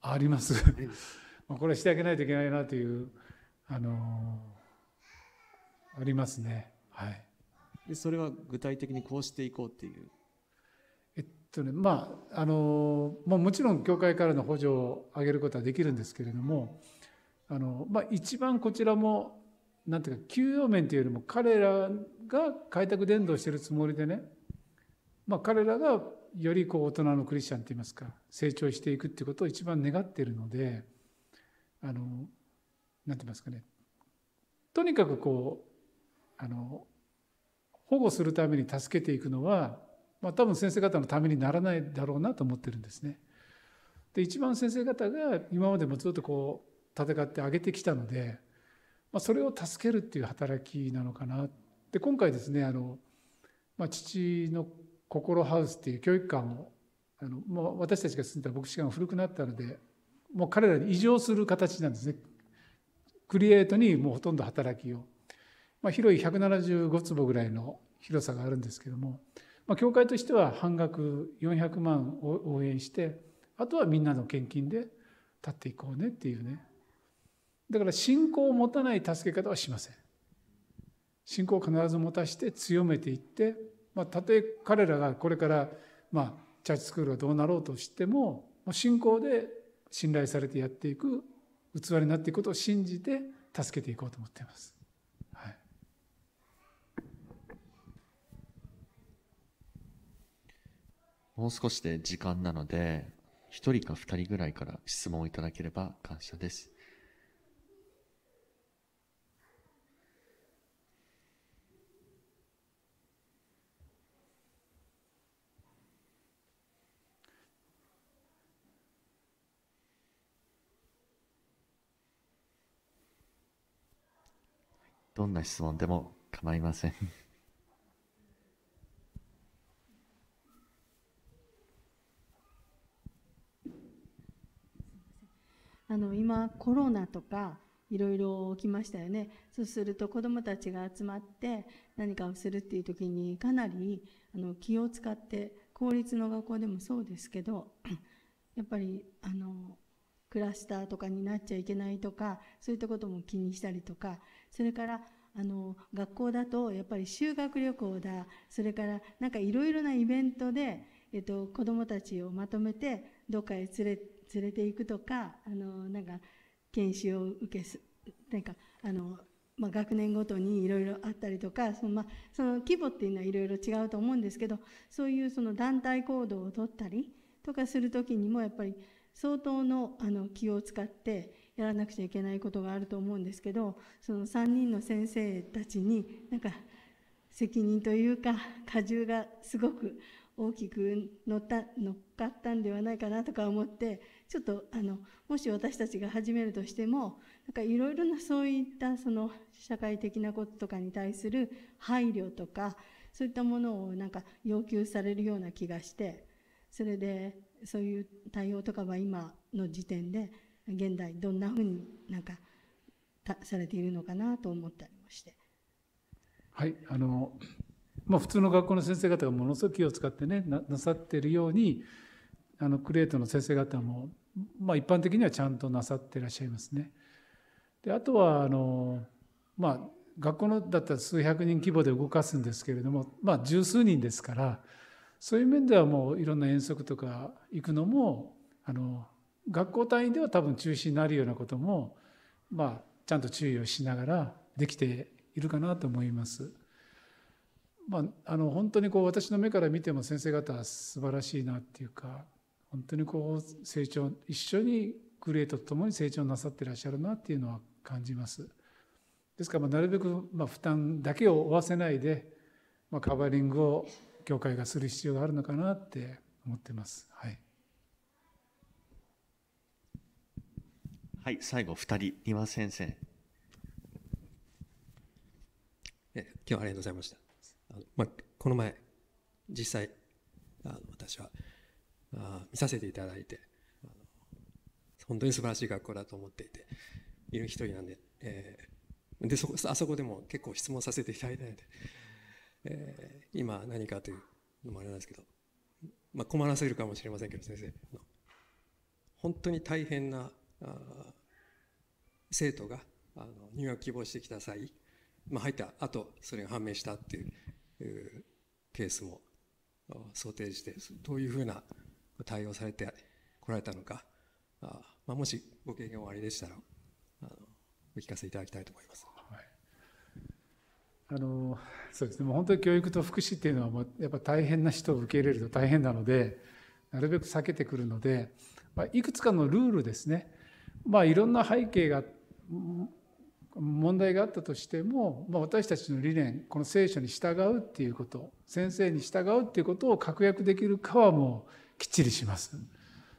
ありますこれはしてあげないといけないなというあのありますねはいでそれは具体的にこうしていこうっていうえっとねまああのまあもちろん協会からの補助を上げることはできるんですけれどもあのまあ一番こちらもなんていうか給与面というよりも彼らが開拓伝道してるつもりでね、まあ、彼らがよりこう大人のクリスチャンといいますか成長していくっていうことを一番願っているのであのなんて言いますかねとにかくこうあの保護するために助けていくのは、まあ、多分先生方のためにならないだろうなと思ってるんですね。で一番先生方が今までもずっとこう戦ってあげてきたのでまあ、それを助けるっていう働きなのかなで今回ですねあの、まあ、父の心ハウスっていう教育館をあの私たちが住んだ牧師館が古くなったのでもう彼らに異常する形なんですねクリエイトにもうほとんど働きを、まあ、広い175坪ぐらいの広さがあるんですけども、まあ、教会としては半額400万を応援してあとはみんなの献金で立っていこうねっていうねだから信仰を持たない助け方はしません。信仰を必ず持たして強めていって、まあ、たとえ彼らがこれから、まあ、チャーチスクールがどうなろうとしても、信仰で信頼されてやっていく器になっていくことを信じて助けていこうと思っています。はい、もう少しで時間なので、1人か2人ぐらいから質問をいただければ感謝です。どんな質問でも構いません あの今コロナとかいろいろ起きましたよねそうすると子どもたちが集まって何かをするっていう時にかなりあの気を使って公立の学校でもそうですけどやっぱりあのクラスターとかになっちゃいけないとかそういったことも気にしたりとかそれからあの学校だとやっぱり修学旅行だそれからなんかいろいろなイベントで、えっと、子どもたちをまとめてどっかへ連れ連れていくとかあのなんか研修を受けすなんかあの、まあ、学年ごとにいろいろあったりとかその,、まあ、その規模っていうのはいろいろ違うと思うんですけどそういうその団体行動をとったりとかする時にもやっぱり相当のあの気を使ってやらなくちゃいけないことがあると思うんですけどその3人の先生たちになんか責任というか荷重がすごく大きく乗った乗っかったんではないかなとか思ってちょっとあのもし私たちが始めるとしてもなんかいろいろなそういったその社会的なこととかに対する配慮とかそういったものをなんか要求されるような気がしてそれでそういう対応とかは今の時点で現代どんなふうになんかされているのかなと思ったりもして。はいあのまあ、普通の学校の先生方がものすごく気を使ってねなさっているようにあのクレートの先生方も、まあ、一般的にはちゃんとなさっていらっしゃいますね。であとはあの、まあ、学校のだったら数百人規模で動かすんですけれども、まあ、十数人ですからそういう面ではもういろんな遠足とか行くのもあの学校単位では多分中止になるようなことも、まあ、ちゃんと注意をしながらできているかなと思います。まあ、あの本当にこう私の目から見ても先生方素晴らしいなっていうか本当にこう成長一緒にグレートともに成長なさってらっしゃるなっていうのは感じます。ですからまあなるべくまあ負担だけを負わせないで、まあ、カバリングを教会がする必要があるのかなって思ってます。はい。はい、最後二人、丹羽先生。え今日はありがとうございました。あのまあ、この前、実際、あの私はあ見させていただいて本当に素晴らしい学校だと思っていて、いる一人なんで、えー、でそこあそこでも結構質問させていただいたので、えー、今何かというのもあれなんですけど、まあ、困らせるかもしれませんけど先生本当に大変な生徒があの入学希望してきた際、まあ、入った後それが判明したっていうケースも想定してどういうふうな対応されてこられたのかあ、まあ、もしご経験おありでしたらあのお聞かせいただきたいと思います。あのそうですねもう本当に教育と福祉っていうのはもうやっぱ大変な人を受け入れると大変なのでなるべく避けてくるので、まあ、いくつかのルールですね、まあ、いろんな背景が問題があったとしても、まあ、私たちの理念この聖書に従うっていうこと先生に従うっていうことを確約できるかはもうきっちりします。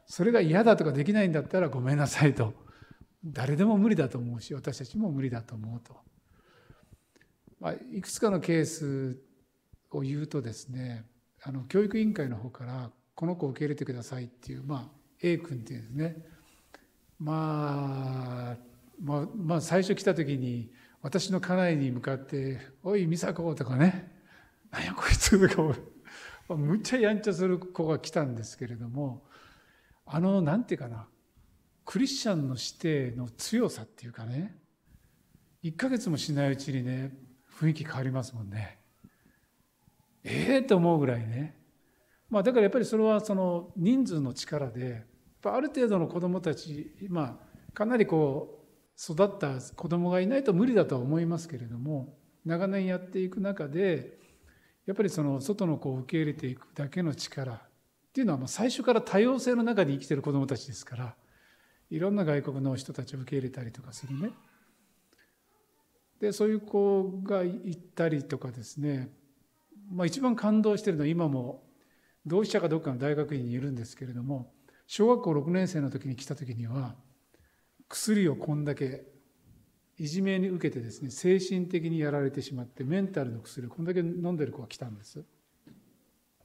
それが嫌だとかできないんだったらごめんなさいと誰でも無理だと思うし私たちも無理だと思うと。まあ、いくつかのケースを言うとですねあの教育委員会の方からこの子を受け入れてくださいっていう、まあ、A 君っていうんですね、まあ、まあ、まあ最初来た時に私の家内に向かって「おい美佐子」とかね「何やこいつ」とかむっちゃやんちゃする子が来たんですけれどもあのなんていうかなクリスチャンの師弟の強さっていうかね1ヶ月もしないうちにね雰囲気変わりますもんね。ええー、と思うぐらいね。まあ、だからやっぱりそれはその人数の力である程度の子どもたち、まあ、かなりこう育った子どもがいないと無理だとは思いますけれども長年やっていく中でやっぱりその外の子を受け入れていくだけの力っていうのは最初から多様性の中で生きてる子どもたちですからいろんな外国の人たちを受け入れたりとかするね。でそういう子が行ったりとかですね、まあ、一番感動してるのは今も同志社かどっかの大学院にいるんですけれども小学校6年生の時に来た時には薬をこんだけいじめに受けてですね精神的にやられてしまってメンタルの薬をこんだけ飲んでる子が来たんです。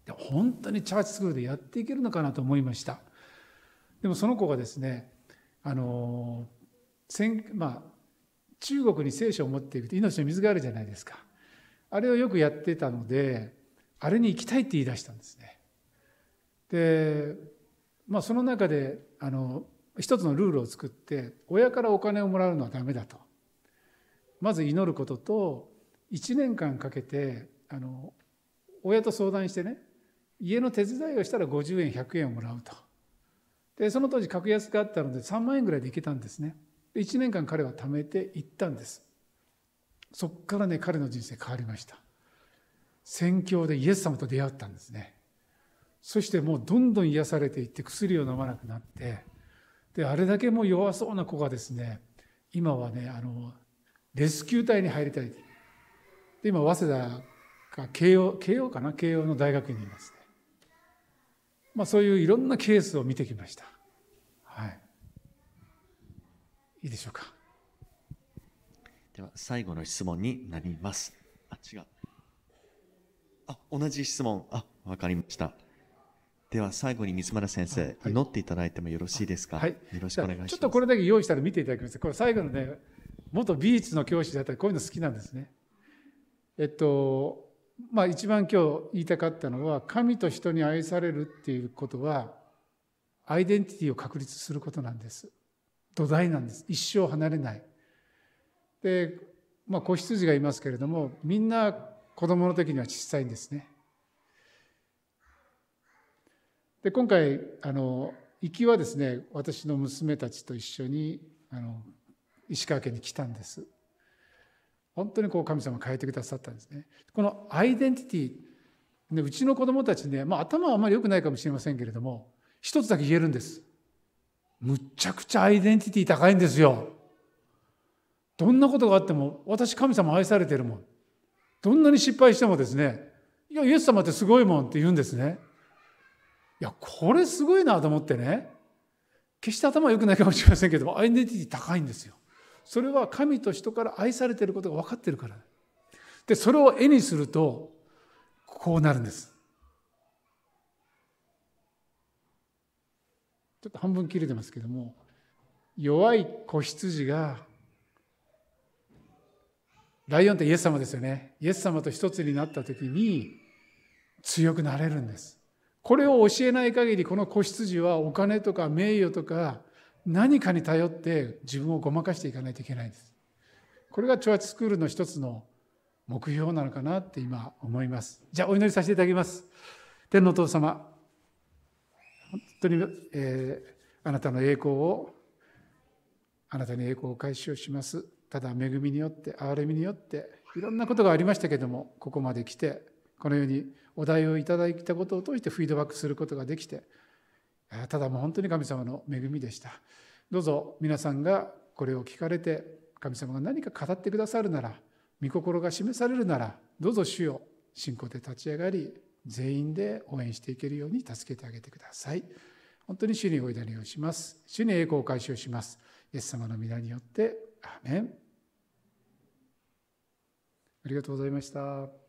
で本当にチャーチスクールでやっていけるのかなと思いました。でもその子がですねあの、まあ、中国に聖書を持っていくと命の水があるじゃないですか。あれをよくやってたので、あれに行きたいって言い出したんですね。で、まあその中で、あの、一つのルールを作って、親からお金をもらうのはダメだと。まず祈ることと、1年間かけて、あの、親と相談してね、家の手伝いをしたら50円、100円をもらうと。で、その当時格安があったので3万円ぐらいで行けたんですね。1年間彼は貯めていったんですそこからね彼の人生変わりました宣教でイエス様と出会ったんですねそしてもうどんどん癒されていって薬を飲まなくなってであれだけもう弱そうな子がですね今はねあのレスキュー隊に入りたいで今早稲田か慶応慶応かな慶応の大学にいますね、まあ、そういういろんなケースを見てきましたいいでしょうかでは最後の質問になりますあ違うあ同じ質問あわかりましたでは最後に水村先生、はい、祈っていただいてもよろしいですか、はい、よろしくお願いしますちょっとこれだけ用意したら見ていただきますこれ最後のね元美術の教師だったらこういうの好きなんですねえっとまあ一番今日言いたかったのは神と人に愛されるっていうことはアイデンティティを確立することなんです土台なんです一生離れないで、まあ、子羊がいますけれどもみんな子供の時には小さいんですねで今回あの行きはですね私の娘たちと一緒にあの石川県に来たんです本当にこう神様変えてくださったんですねこのアイデンティティでうちの子供たちね、まあ、頭はあまり良くないかもしれませんけれども一つだけ言えるんですむっちゃくちゃアイデンティティ高いんですよ。どんなことがあっても私神様愛されてるもん。どんなに失敗してもですね「いやイエス様ってすごいもん」って言うんですね。いやこれすごいなと思ってね決して頭良くないかもしれませんけどもアイデンティティ高いんですよ。それは神と人から愛されてることが分かってるから。でそれを絵にするとこうなるんです。ちょっと半分切れてますけども弱い子羊がライオンってイエス様ですよねイエス様と一つになった時に強くなれるんですこれを教えない限りこの子羊はお金とか名誉とか何かに頼って自分をごまかしていかないといけないんですこれが超ョチスクールの一つの目標なのかなって今思いますじゃあお祈りさせていただきます天のお父様当に、えー、あなたの栄光をあなたに栄光を回収しますただ恵みによって憐れみによっていろんなことがありましたけどもここまで来てこのようにお題をいただいたことを通してフィードバックすることができてただもう本当に神様の恵みでしたどうぞ皆さんがこれを聞かれて神様が何か語ってくださるなら御心が示されるならどうぞ主よ信仰で立ち上がり全員で応援していけるように助けてあげてください。本当に主にお祈りをします。主に栄光を回収します。イエス様の皆によって、アーメン。ありがとうございました。